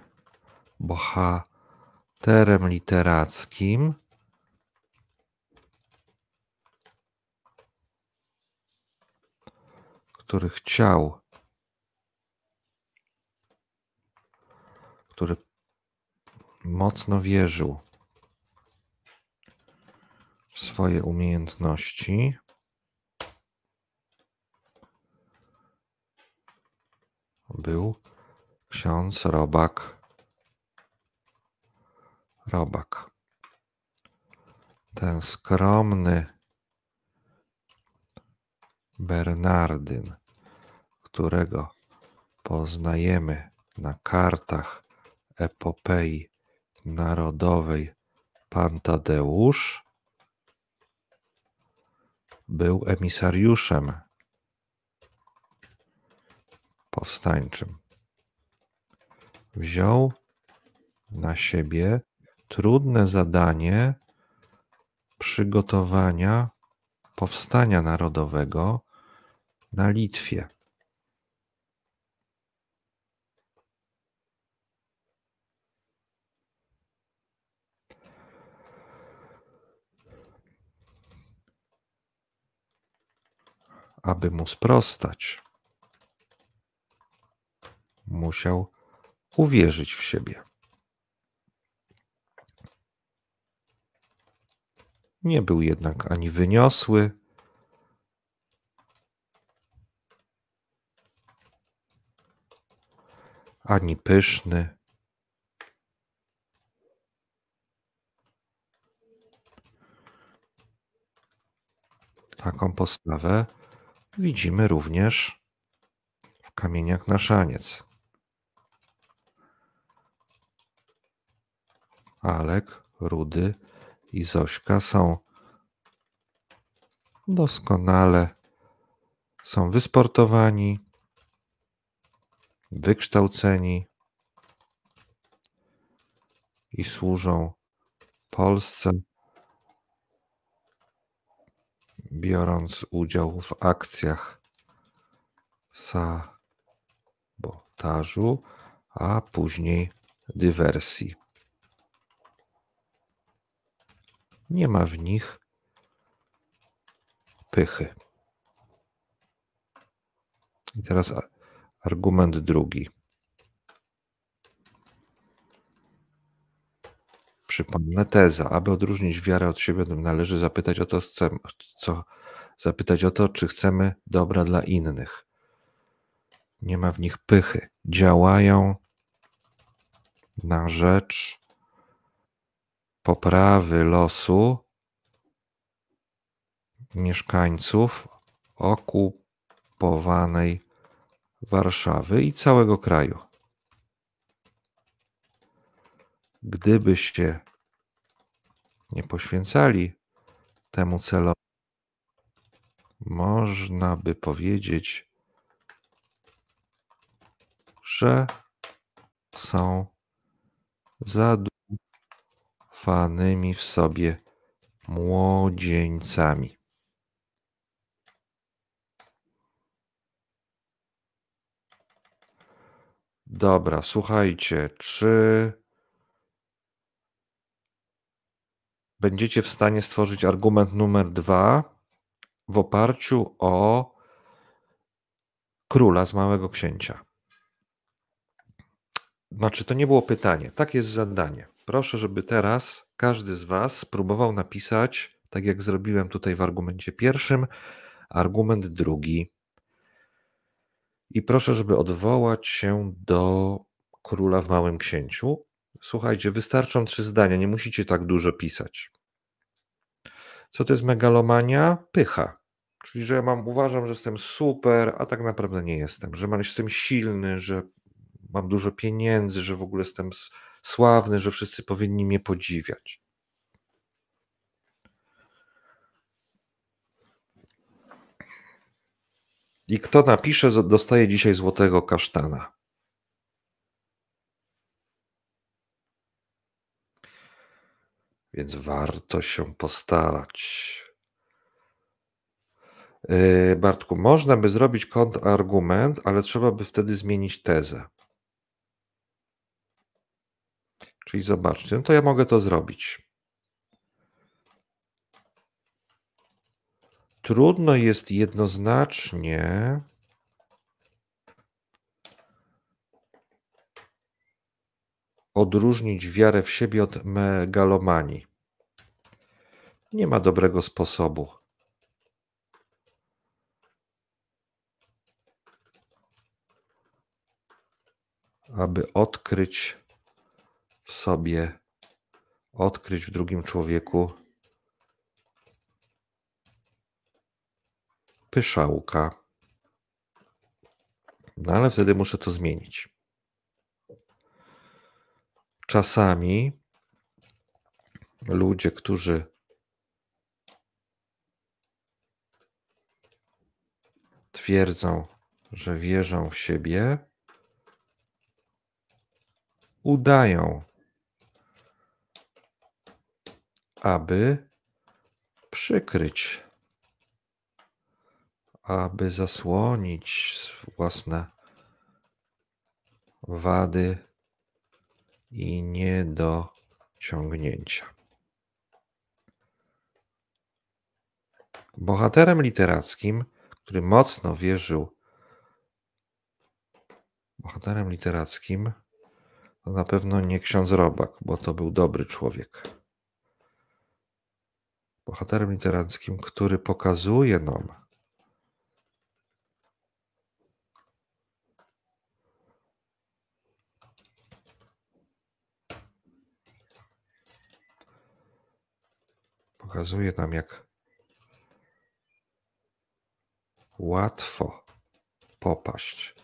bohaterem literackim który chciał który mocno wierzył w swoje umiejętności. Był ksiądz Robak. Robak. Ten skromny Bernardyn, którego poznajemy na kartach epopei narodowej Pantadeusz był emisariuszem powstańczym. Wziął na siebie trudne zadanie przygotowania powstania narodowego na Litwie. aby mu sprostać, musiał uwierzyć w siebie. Nie był jednak ani wyniosły, ani pyszny. Taką postawę widzimy również w kamieniach na szaniec. Alek, Rudy i Zośka są doskonale, są wysportowani, wykształceni i służą Polsce biorąc udział w akcjach sabotażu, a później dywersji. Nie ma w nich pychy. I teraz argument drugi. Przypomnę teza. Aby odróżnić wiarę od siebie, należy zapytać o to, co, zapytać o to, czy chcemy dobra dla innych. Nie ma w nich pychy. Działają na rzecz poprawy losu mieszkańców okupowanej Warszawy i całego kraju. Gdybyście nie poświęcali temu celowi, można by powiedzieć, że są zadufanymi w sobie młodzieńcami. Dobra, słuchajcie, czy będziecie w stanie stworzyć argument numer dwa w oparciu o króla z Małego Księcia. Znaczy, to nie było pytanie, tak jest zadanie. Proszę, żeby teraz każdy z Was spróbował napisać, tak jak zrobiłem tutaj w argumencie pierwszym, argument drugi. I proszę, żeby odwołać się do króla w Małym Księciu Słuchajcie, wystarczą trzy zdania, nie musicie tak dużo pisać. Co to jest megalomania? Pycha. Czyli, że ja mam, uważam, że jestem super, a tak naprawdę nie jestem, że jestem silny, że mam dużo pieniędzy, że w ogóle jestem sławny, że wszyscy powinni mnie podziwiać. I kto napisze, dostaje dzisiaj złotego kasztana. Więc warto się postarać. E, Bartku, można by zrobić kontrargument, ale trzeba by wtedy zmienić tezę. Czyli zobaczcie, no to ja mogę to zrobić. Trudno jest jednoznacznie odróżnić wiarę w siebie od megalomanii? Nie ma dobrego sposobu. Aby odkryć w sobie, odkryć w drugim człowieku pyszałka. No ale wtedy muszę to zmienić czasami ludzie, którzy twierdzą, że wierzą w siebie, udają, aby przykryć, aby zasłonić własne wady i nie do ciągnięcia. Bohaterem literackim, który mocno wierzył, bohaterem literackim to na pewno nie ksiądz Robak, bo to był dobry człowiek. Bohaterem literackim, który pokazuje nam, Pokazuje nam, jak łatwo popaść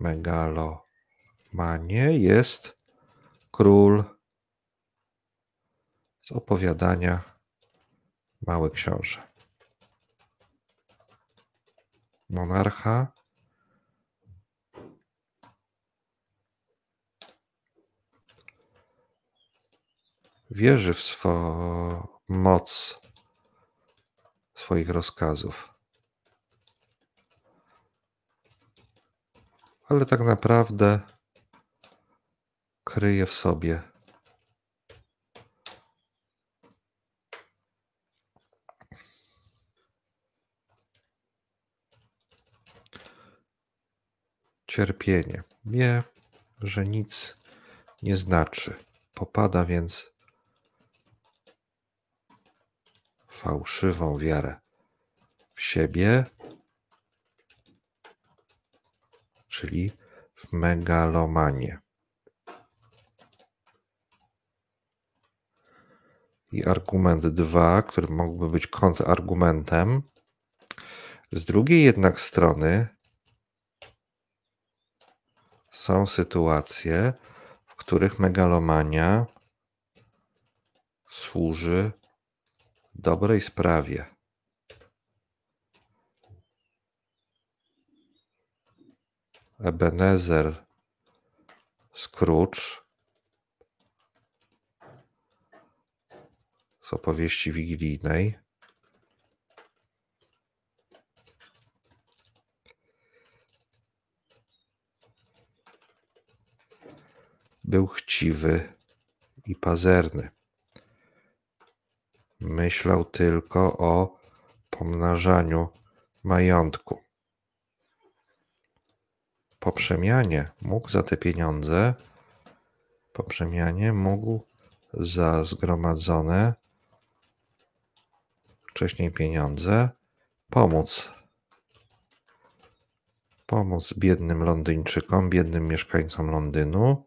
megalomanie jest król z opowiadania Mały Książę. Monarcha wierzy w, swo, moc swoich rozkazów. Ale tak naprawdę kryje w sobie cierpienie. Wie, że nic nie znaczy. Popada więc fałszywą wiarę w siebie, czyli w megalomanię. I argument dwa, który mógłby być kontrargumentem. Z drugiej jednak strony są sytuacje, w których megalomania służy dobrej sprawie. Ebenezer Scrooge z opowieści wigilijnej. Był chciwy i pazerny. Myślał tylko o pomnażaniu majątku. Po przemianie mógł za te pieniądze, po przemianie mógł za zgromadzone wcześniej pieniądze pomóc pomóc biednym Londyńczykom, biednym mieszkańcom Londynu,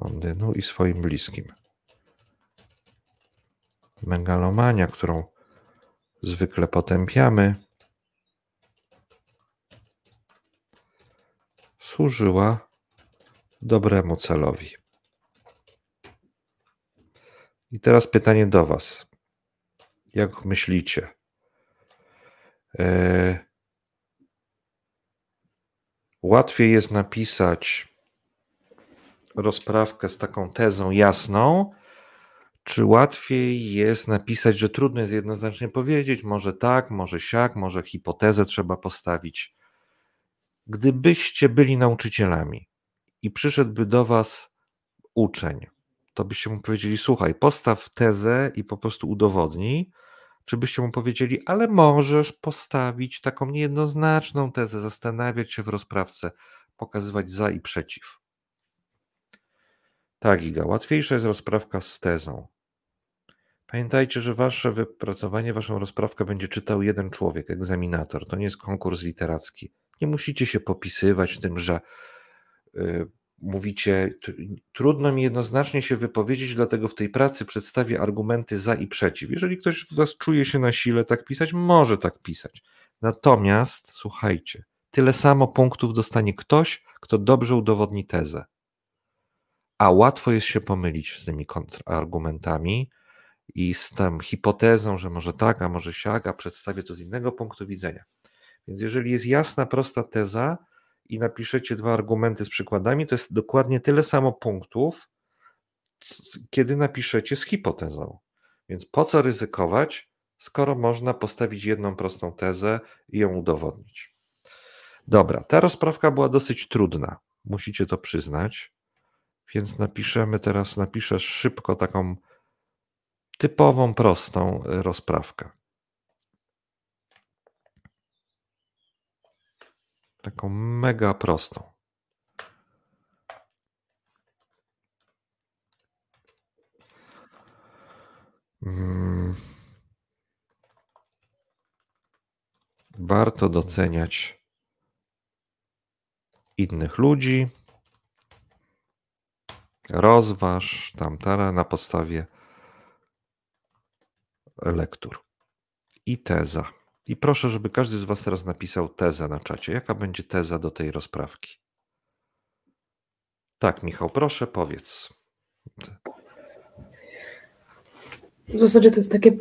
Londynu no i swoim bliskim. Megalomania, którą zwykle potępiamy, służyła dobremu celowi. I teraz pytanie do Was. Jak myślicie? Yy... Łatwiej jest napisać rozprawkę z taką tezą jasną, czy łatwiej jest napisać, że trudno jest jednoznacznie powiedzieć, może tak, może siak, może hipotezę trzeba postawić. Gdybyście byli nauczycielami i przyszedłby do was uczeń, to byście mu powiedzieli: Słuchaj, postaw tezę i po prostu udowodnij. Czy byście mu powiedzieli, ale możesz postawić taką niejednoznaczną tezę, zastanawiać się w rozprawce, pokazywać za i przeciw? Tak, Iga, łatwiejsza jest rozprawka z tezą. Pamiętajcie, że wasze wypracowanie, waszą rozprawkę będzie czytał jeden człowiek, egzaminator. To nie jest konkurs literacki. Nie musicie się popisywać tym, że yy, mówicie, trudno mi jednoznacznie się wypowiedzieć, dlatego w tej pracy przedstawię argumenty za i przeciw. Jeżeli ktoś z was czuje się na sile tak pisać, może tak pisać. Natomiast, słuchajcie, tyle samo punktów dostanie ktoś, kto dobrze udowodni tezę a łatwo jest się pomylić z tymi kontrargumentami i z tą hipotezą, że może tak, a może siak, a przedstawię to z innego punktu widzenia. Więc jeżeli jest jasna, prosta teza i napiszecie dwa argumenty z przykładami, to jest dokładnie tyle samo punktów, kiedy napiszecie z hipotezą. Więc po co ryzykować, skoro można postawić jedną prostą tezę i ją udowodnić? Dobra, ta rozprawka była dosyć trudna, musicie to przyznać. Więc napiszemy teraz, napiszę szybko taką typową, prostą y, rozprawkę. Taką mega prostą. Mm. Warto doceniać innych ludzi. Rozważ tamtara na podstawie lektur. I teza. I proszę, żeby każdy z Was teraz napisał tezę na czacie. Jaka będzie teza do tej rozprawki? Tak, Michał, proszę, powiedz. W zasadzie to jest takie,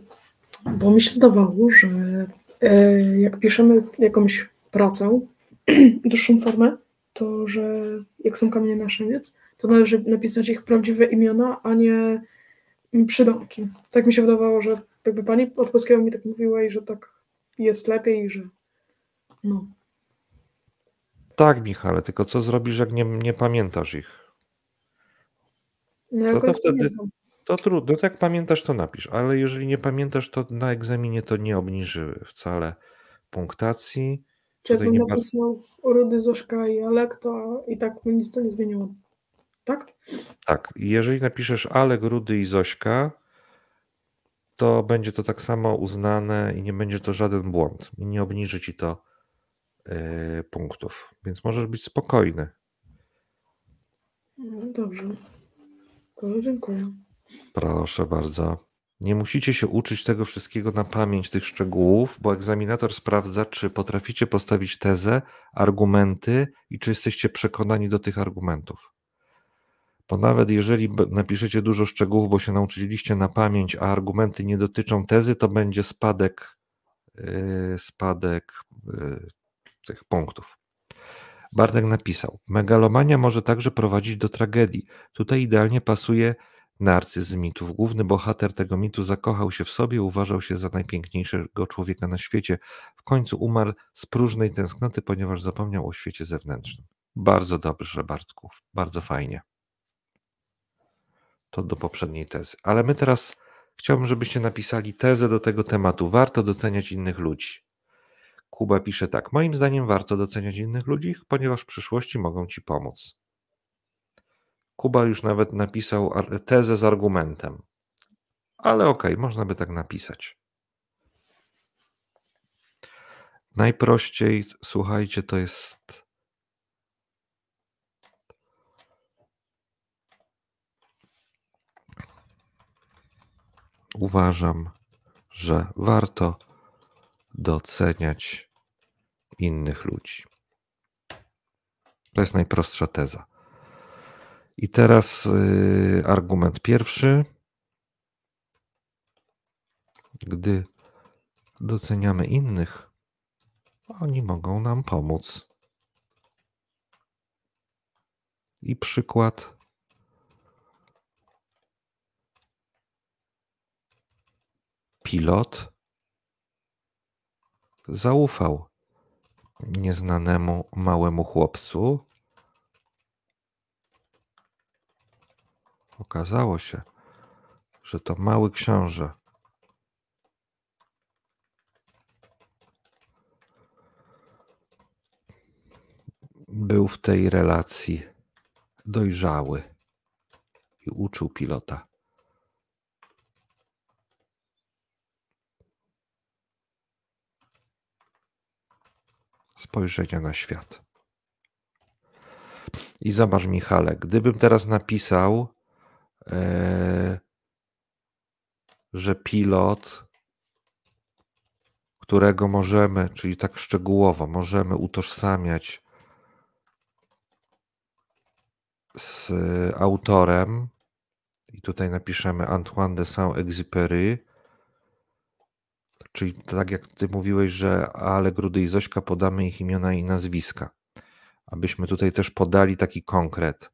bo mi się zdawało, że e, jak piszemy jakąś pracę, dłuższą formę, to że jak są kamienie na szyniec, to należy napisać ich prawdziwe imiona, a nie mm, przydomki. Tak mi się wydawało, że jakby pani od polskiego mi tak mówiła i że tak jest lepiej, że no. Tak, Michale, tylko co zrobisz, jak nie, nie pamiętasz ich? No, no to, to wtedy to trudno. No tak pamiętasz, to napisz, ale jeżeli nie pamiętasz, to na egzaminie to nie obniży wcale punktacji. Czy jakbym napisał Rudy, Zoszka i Alekta i tak nic to nie zmieniło tak? Tak. Jeżeli napiszesz Ale, Grudy i Zośka, to będzie to tak samo uznane i nie będzie to żaden błąd. nie obniży ci to yy, punktów. Więc możesz być spokojny. No dobrze. dziękuję. Proszę bardzo. Nie musicie się uczyć tego wszystkiego na pamięć, tych szczegółów, bo egzaminator sprawdza, czy potraficie postawić tezę, argumenty i czy jesteście przekonani do tych argumentów. Bo nawet jeżeli napiszecie dużo szczegółów, bo się nauczyliście na pamięć, a argumenty nie dotyczą tezy, to będzie spadek, yy, spadek yy, tych punktów. Bartek napisał: Megalomania może także prowadzić do tragedii. Tutaj idealnie pasuje narcyz mitów. Główny bohater tego mitu zakochał się w sobie, uważał się za najpiękniejszego człowieka na świecie. W końcu umarł z próżnej tęsknoty, ponieważ zapomniał o świecie zewnętrznym. Bardzo dobrze, Bartku, bardzo fajnie to do poprzedniej tezy. Ale my teraz chciałbym, żebyście napisali tezę do tego tematu. Warto doceniać innych ludzi. Kuba pisze tak. Moim zdaniem warto doceniać innych ludzi, ponieważ w przyszłości mogą ci pomóc. Kuba już nawet napisał tezę z argumentem. Ale okej, okay, można by tak napisać. Najprościej, słuchajcie, to jest uważam, że warto doceniać innych ludzi. To jest najprostsza teza. I teraz y, argument pierwszy. Gdy doceniamy innych, oni mogą nam pomóc. I przykład pilot zaufał nieznanemu małemu chłopcu. Okazało się, że to mały książę. Był w tej relacji dojrzały i uczył pilota. spojrzenia na świat. I zobacz, Michale, gdybym teraz napisał, e, że pilot, którego możemy, czyli tak szczegółowo, możemy utożsamiać z autorem, i tutaj napiszemy Antoine de Saint-Exupéry, Czyli tak jak ty mówiłeś, że Ale, Grudy i Zośka podamy ich imiona i nazwiska. Abyśmy tutaj też podali taki konkret.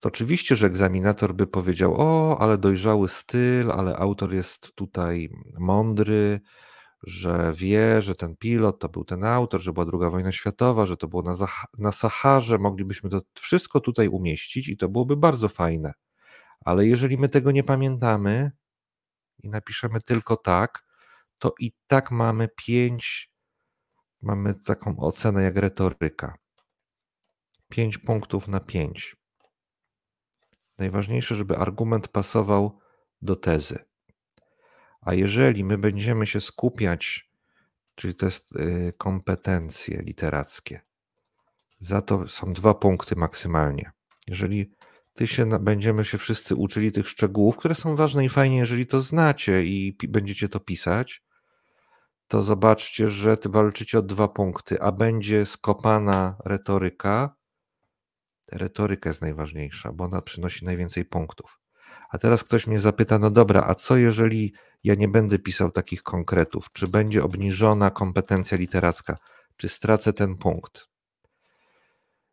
To oczywiście, że egzaminator by powiedział: O, ale dojrzały styl, ale autor jest tutaj mądry, że wie, że ten pilot to był ten autor, że była druga wojna światowa, że to było na, Zah na Saharze. Moglibyśmy to wszystko tutaj umieścić i to byłoby bardzo fajne. Ale jeżeli my tego nie pamiętamy i napiszemy tylko tak, to i tak mamy 5, mamy taką ocenę jak retoryka. 5 punktów na 5. Najważniejsze, żeby argument pasował do tezy. A jeżeli my będziemy się skupiać, czyli to jest y, kompetencje literackie, za to są dwa punkty maksymalnie. Jeżeli ty się, będziemy się wszyscy uczyli tych szczegółów, które są ważne i fajnie, jeżeli to znacie i będziecie to pisać, to zobaczcie, że walczycie o dwa punkty, a będzie skopana retoryka. Retoryka jest najważniejsza, bo ona przynosi najwięcej punktów. A teraz ktoś mnie zapyta: No dobra, a co jeżeli ja nie będę pisał takich konkretów? Czy będzie obniżona kompetencja literacka? Czy stracę ten punkt?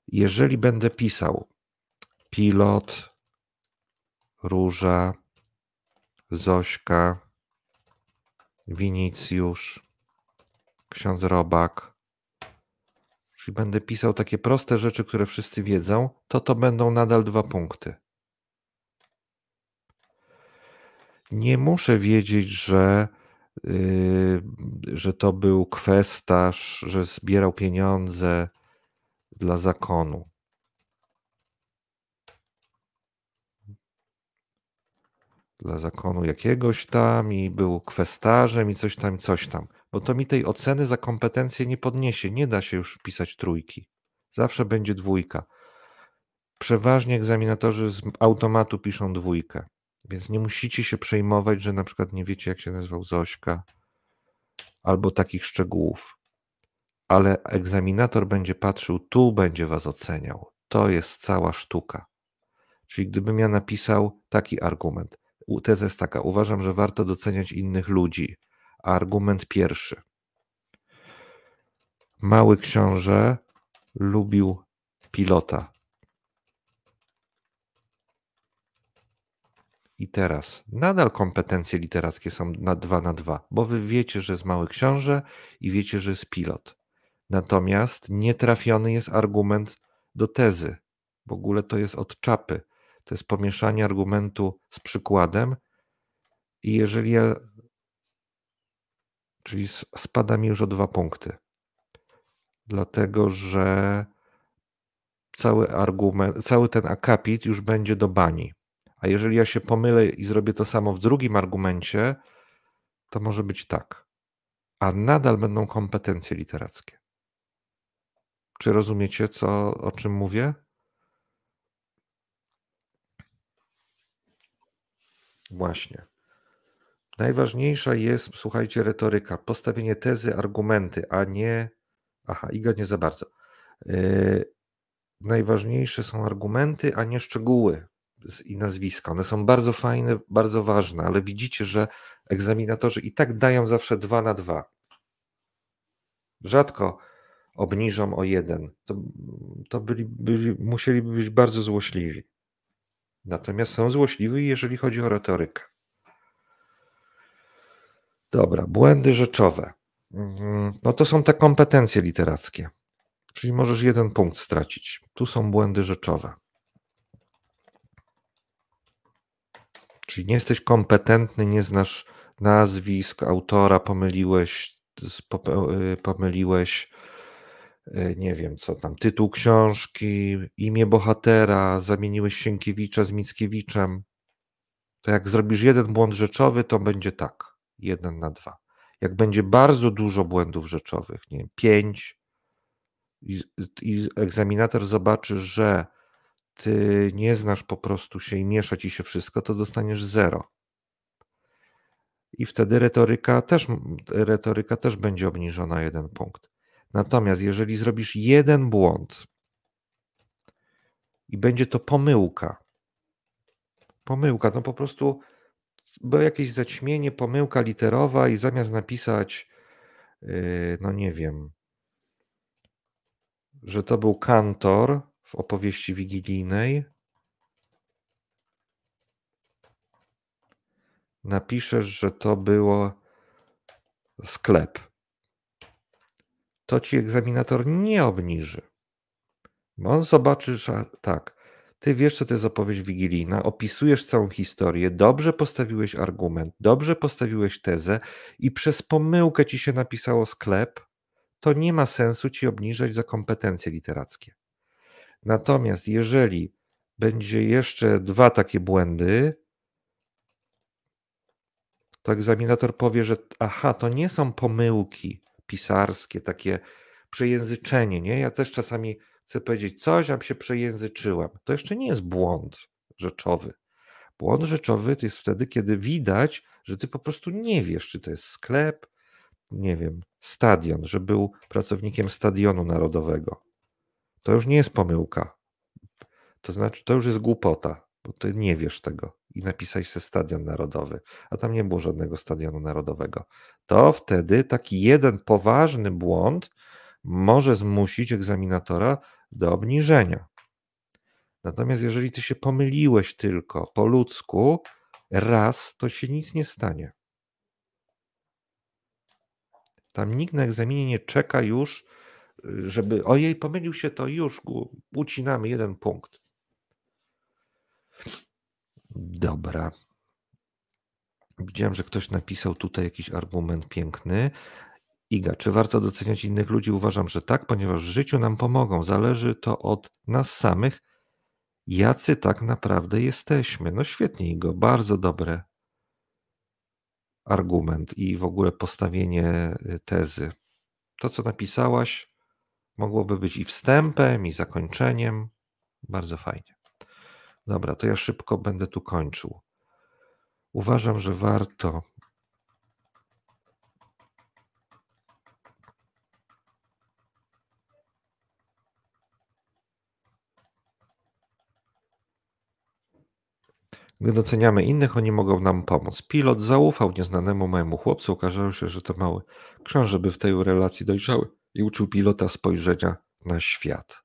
Jeżeli będę pisał pilot, róża, Zośka, Winicjusz, ksiądz robak. Czyli będę pisał takie proste rzeczy, które wszyscy wiedzą, to to będą nadal dwa punkty. Nie muszę wiedzieć, że, yy, że to był kwestarz, że zbierał pieniądze dla zakonu. Dla zakonu jakiegoś tam i był kwestarzem i coś tam, coś tam bo to mi tej oceny za kompetencje nie podniesie. Nie da się już pisać trójki. Zawsze będzie dwójka. Przeważnie egzaminatorzy z automatu piszą dwójkę, więc nie musicie się przejmować, że na przykład nie wiecie, jak się nazywał Zośka albo takich szczegółów. Ale egzaminator będzie patrzył, tu będzie was oceniał. To jest cała sztuka. Czyli gdybym ja napisał taki argument, teza jest taka, uważam, że warto doceniać innych ludzi, Argument pierwszy. Mały książę lubił pilota. I teraz nadal kompetencje literackie są na 2 na 2, bo wy wiecie, że jest mały książę i wiecie, że jest pilot. Natomiast nietrafiony jest argument do tezy. W ogóle to jest od czapy. To jest pomieszanie argumentu z przykładem. I jeżeli ja czyli spada mi już o dwa punkty. Dlatego, że cały argument, cały ten akapit już będzie do bani. A jeżeli ja się pomylę i zrobię to samo w drugim argumencie, to może być tak. A nadal będą kompetencje literackie. Czy rozumiecie, co, o czym mówię? Właśnie. Najważniejsza jest, słuchajcie, retoryka, postawienie tezy, argumenty, a nie. Aha, Iga nie za bardzo. Yy, najważniejsze są argumenty, a nie szczegóły i nazwiska. One są bardzo fajne, bardzo ważne, ale widzicie, że egzaminatorzy i tak dają zawsze dwa na dwa. Rzadko obniżą o jeden. To, to byli, byli, musieliby być bardzo złośliwi. Natomiast są złośliwi, jeżeli chodzi o retorykę. Dobra, błędy rzeczowe. Mhm. No to są te kompetencje literackie. Czyli możesz jeden punkt stracić. Tu są błędy rzeczowe. Czyli nie jesteś kompetentny, nie znasz nazwisk autora, pomyliłeś, y, pomyliłeś, y, nie wiem co tam, tytuł książki, imię bohatera, zamieniłeś Sienkiewicza z Mickiewiczem. To jak zrobisz jeden błąd rzeczowy, to będzie tak. 1 na 2. Jak będzie bardzo dużo błędów rzeczowych, nie wiem, 5 i, i egzaminator zobaczy, że ty nie znasz po prostu się i miesza ci się wszystko, to dostaniesz 0. I wtedy retoryka też, retoryka też będzie obniżona jeden punkt. Natomiast jeżeli zrobisz jeden błąd i będzie to pomyłka, pomyłka, no po prostu było jakieś zaćmienie, pomyłka literowa i zamiast napisać, yy, no nie wiem, że to był kantor w opowieści wigilijnej, napiszesz, że to było sklep. To ci egzaminator nie obniży. Bo on zobaczy, że tak, ty wiesz, co to jest opowieść wigilijna, opisujesz całą historię, dobrze postawiłeś argument, dobrze postawiłeś tezę i przez pomyłkę ci się napisało sklep, to nie ma sensu ci obniżać za kompetencje literackie. Natomiast jeżeli będzie jeszcze dwa takie błędy, to egzaminator powie, że aha, to nie są pomyłki pisarskie, takie przejęzyczenie, nie? Ja też czasami chcę powiedzieć coś, a się przejęzyczyłem. To jeszcze nie jest błąd rzeczowy. Błąd rzeczowy to jest wtedy, kiedy widać, że ty po prostu nie wiesz, czy to jest sklep, nie wiem, stadion, że był pracownikiem stadionu narodowego. To już nie jest pomyłka. To znaczy, to już jest głupota, bo ty nie wiesz tego i napisałeś sobie stadion narodowy, a tam nie było żadnego stadionu narodowego. To wtedy taki jeden poważny błąd może zmusić egzaminatora do obniżenia. Natomiast jeżeli ty się pomyliłeś tylko po ludzku raz, to się nic nie stanie. Tam nikt na egzaminie nie czeka już, y, żeby ojej, pomylił się to już, ucinamy jeden punkt. Dobra. Widziałem, że ktoś napisał tutaj jakiś argument piękny. Iga, czy warto doceniać innych ludzi? Uważam, że tak, ponieważ w życiu nam pomogą. Zależy to od nas samych, jacy tak naprawdę jesteśmy. No świetnie, Igo, bardzo dobre argument i w ogóle postawienie y, tezy. To, co napisałaś, mogłoby być i wstępem, i zakończeniem. Bardzo fajnie. Dobra, to ja szybko będę tu kończył. Uważam, że warto Gdy doceniamy innych, oni mogą nam pomóc. Pilot zaufał nieznanemu mojemu chłopcu, okazało się, że to mały książę by w tej relacji dojrzały i uczył pilota spojrzenia na świat.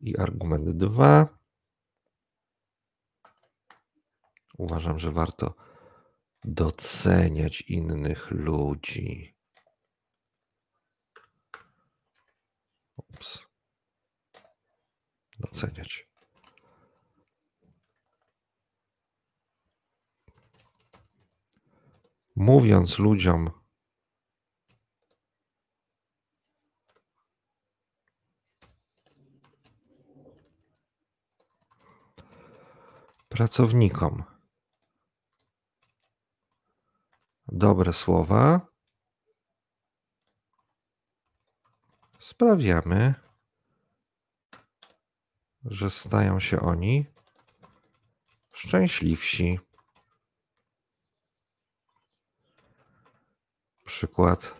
I argument dwa. Uważam, że warto doceniać innych ludzi. Ups. Doceniać. mówiąc ludziom, pracownikom. Dobre słowa. Sprawiamy, że stają się oni szczęśliwsi. przykład,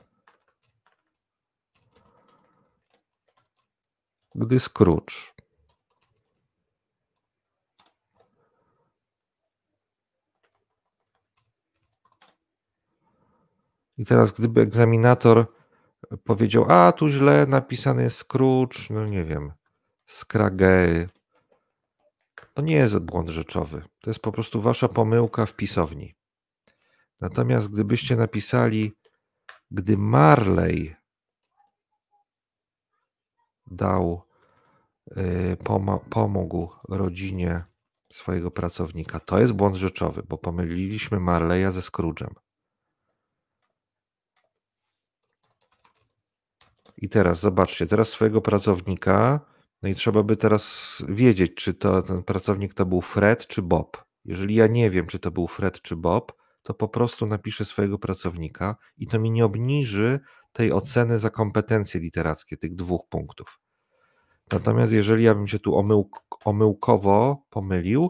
gdy Scrooge I teraz, gdyby egzaminator powiedział, a tu źle napisany jest Scrooge, no nie wiem, Skragey, to nie jest błąd rzeczowy. To jest po prostu wasza pomyłka w pisowni. Natomiast gdybyście napisali gdy Marley dał, y, pomógł rodzinie swojego pracownika. To jest błąd rzeczowy, bo pomyliliśmy Marleya ze Scrooge'em. I teraz zobaczcie, teraz swojego pracownika, no i trzeba by teraz wiedzieć, czy to ten pracownik to był Fred czy Bob. Jeżeli ja nie wiem, czy to był Fred czy Bob, to po prostu napiszę swojego pracownika i to mi nie obniży tej oceny za kompetencje literackie, tych dwóch punktów. Natomiast jeżeli ja bym się tu omyłk omyłkowo pomylił,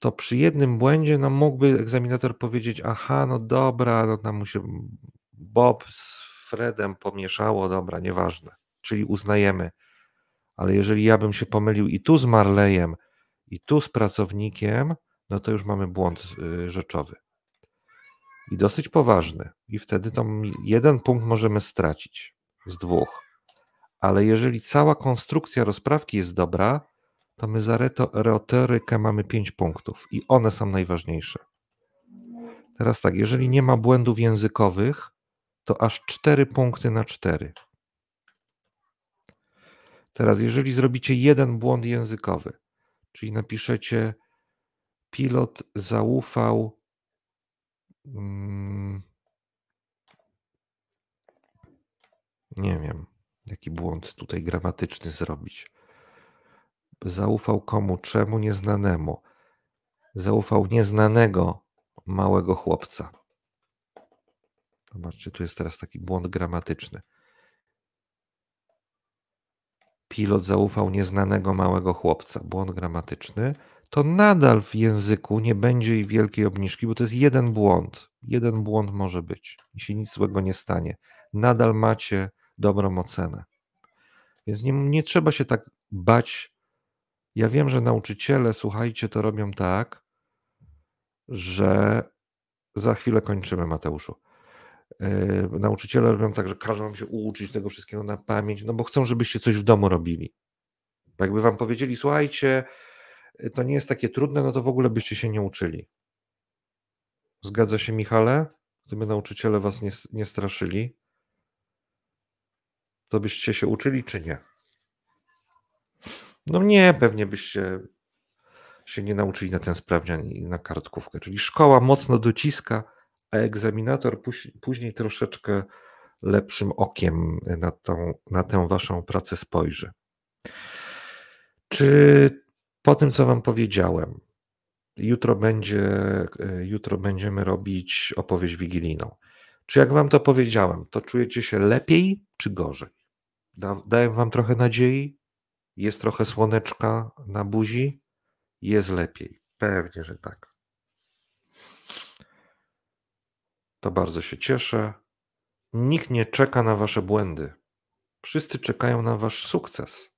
to przy jednym błędzie no, mógłby egzaminator powiedzieć: Aha, no dobra, no tam mu się Bob z Fredem pomieszało, dobra, nieważne. Czyli uznajemy. Ale jeżeli ja bym się pomylił i tu z Marlejem, i tu z pracownikiem, no to już mamy błąd y, rzeczowy. I dosyć poważny. I wtedy tam jeden punkt możemy stracić z dwóch. Ale jeżeli cała konstrukcja rozprawki jest dobra, to my za retorykę mamy pięć punktów i one są najważniejsze. Teraz tak, jeżeli nie ma błędów językowych, to aż cztery punkty na cztery. Teraz, jeżeli zrobicie jeden błąd językowy, czyli napiszecie pilot zaufał mm, nie wiem, jaki błąd tutaj gramatyczny zrobić. Zaufał komu, czemu nieznanemu. Zaufał nieznanego małego chłopca. Zobaczcie, tu jest teraz taki błąd gramatyczny. Pilot zaufał nieznanego małego chłopca. Błąd gramatyczny to nadal w języku nie będzie jej wielkiej obniżki, bo to jest jeden błąd. Jeden błąd może być Jeśli nic złego nie stanie. Nadal macie dobrą ocenę. Więc nie, nie trzeba się tak bać. Ja wiem, że nauczyciele, słuchajcie, to robią tak, że za chwilę kończymy, Mateuszu. Yy, nauczyciele robią tak, że każą wam się uczyć tego wszystkiego na pamięć, no bo chcą, żebyście coś w domu robili. Jakby wam powiedzieli, słuchajcie, Y, to nie jest takie trudne, no to w ogóle byście się nie uczyli. Zgadza się, Michale? Gdyby nauczyciele was nie, nie straszyli, to byście się uczyli, czy nie? No nie, pewnie byście się nie nauczyli na ten sprawdzian i na kartkówkę. Czyli szkoła mocno dociska, a egzaminator później troszeczkę lepszym okiem na, tą, na tę waszą pracę spojrzy. Czy po tym, co Wam powiedziałem, jutro, będzie, e, jutro będziemy robić opowieść wigilijną. Czy jak Wam to powiedziałem, to czujecie się lepiej czy gorzej? Da, dałem Wam trochę nadziei? Jest trochę słoneczka na buzi? Jest lepiej. Pewnie, że tak. To bardzo się cieszę. Nikt nie czeka na Wasze błędy. Wszyscy czekają na Wasz sukces.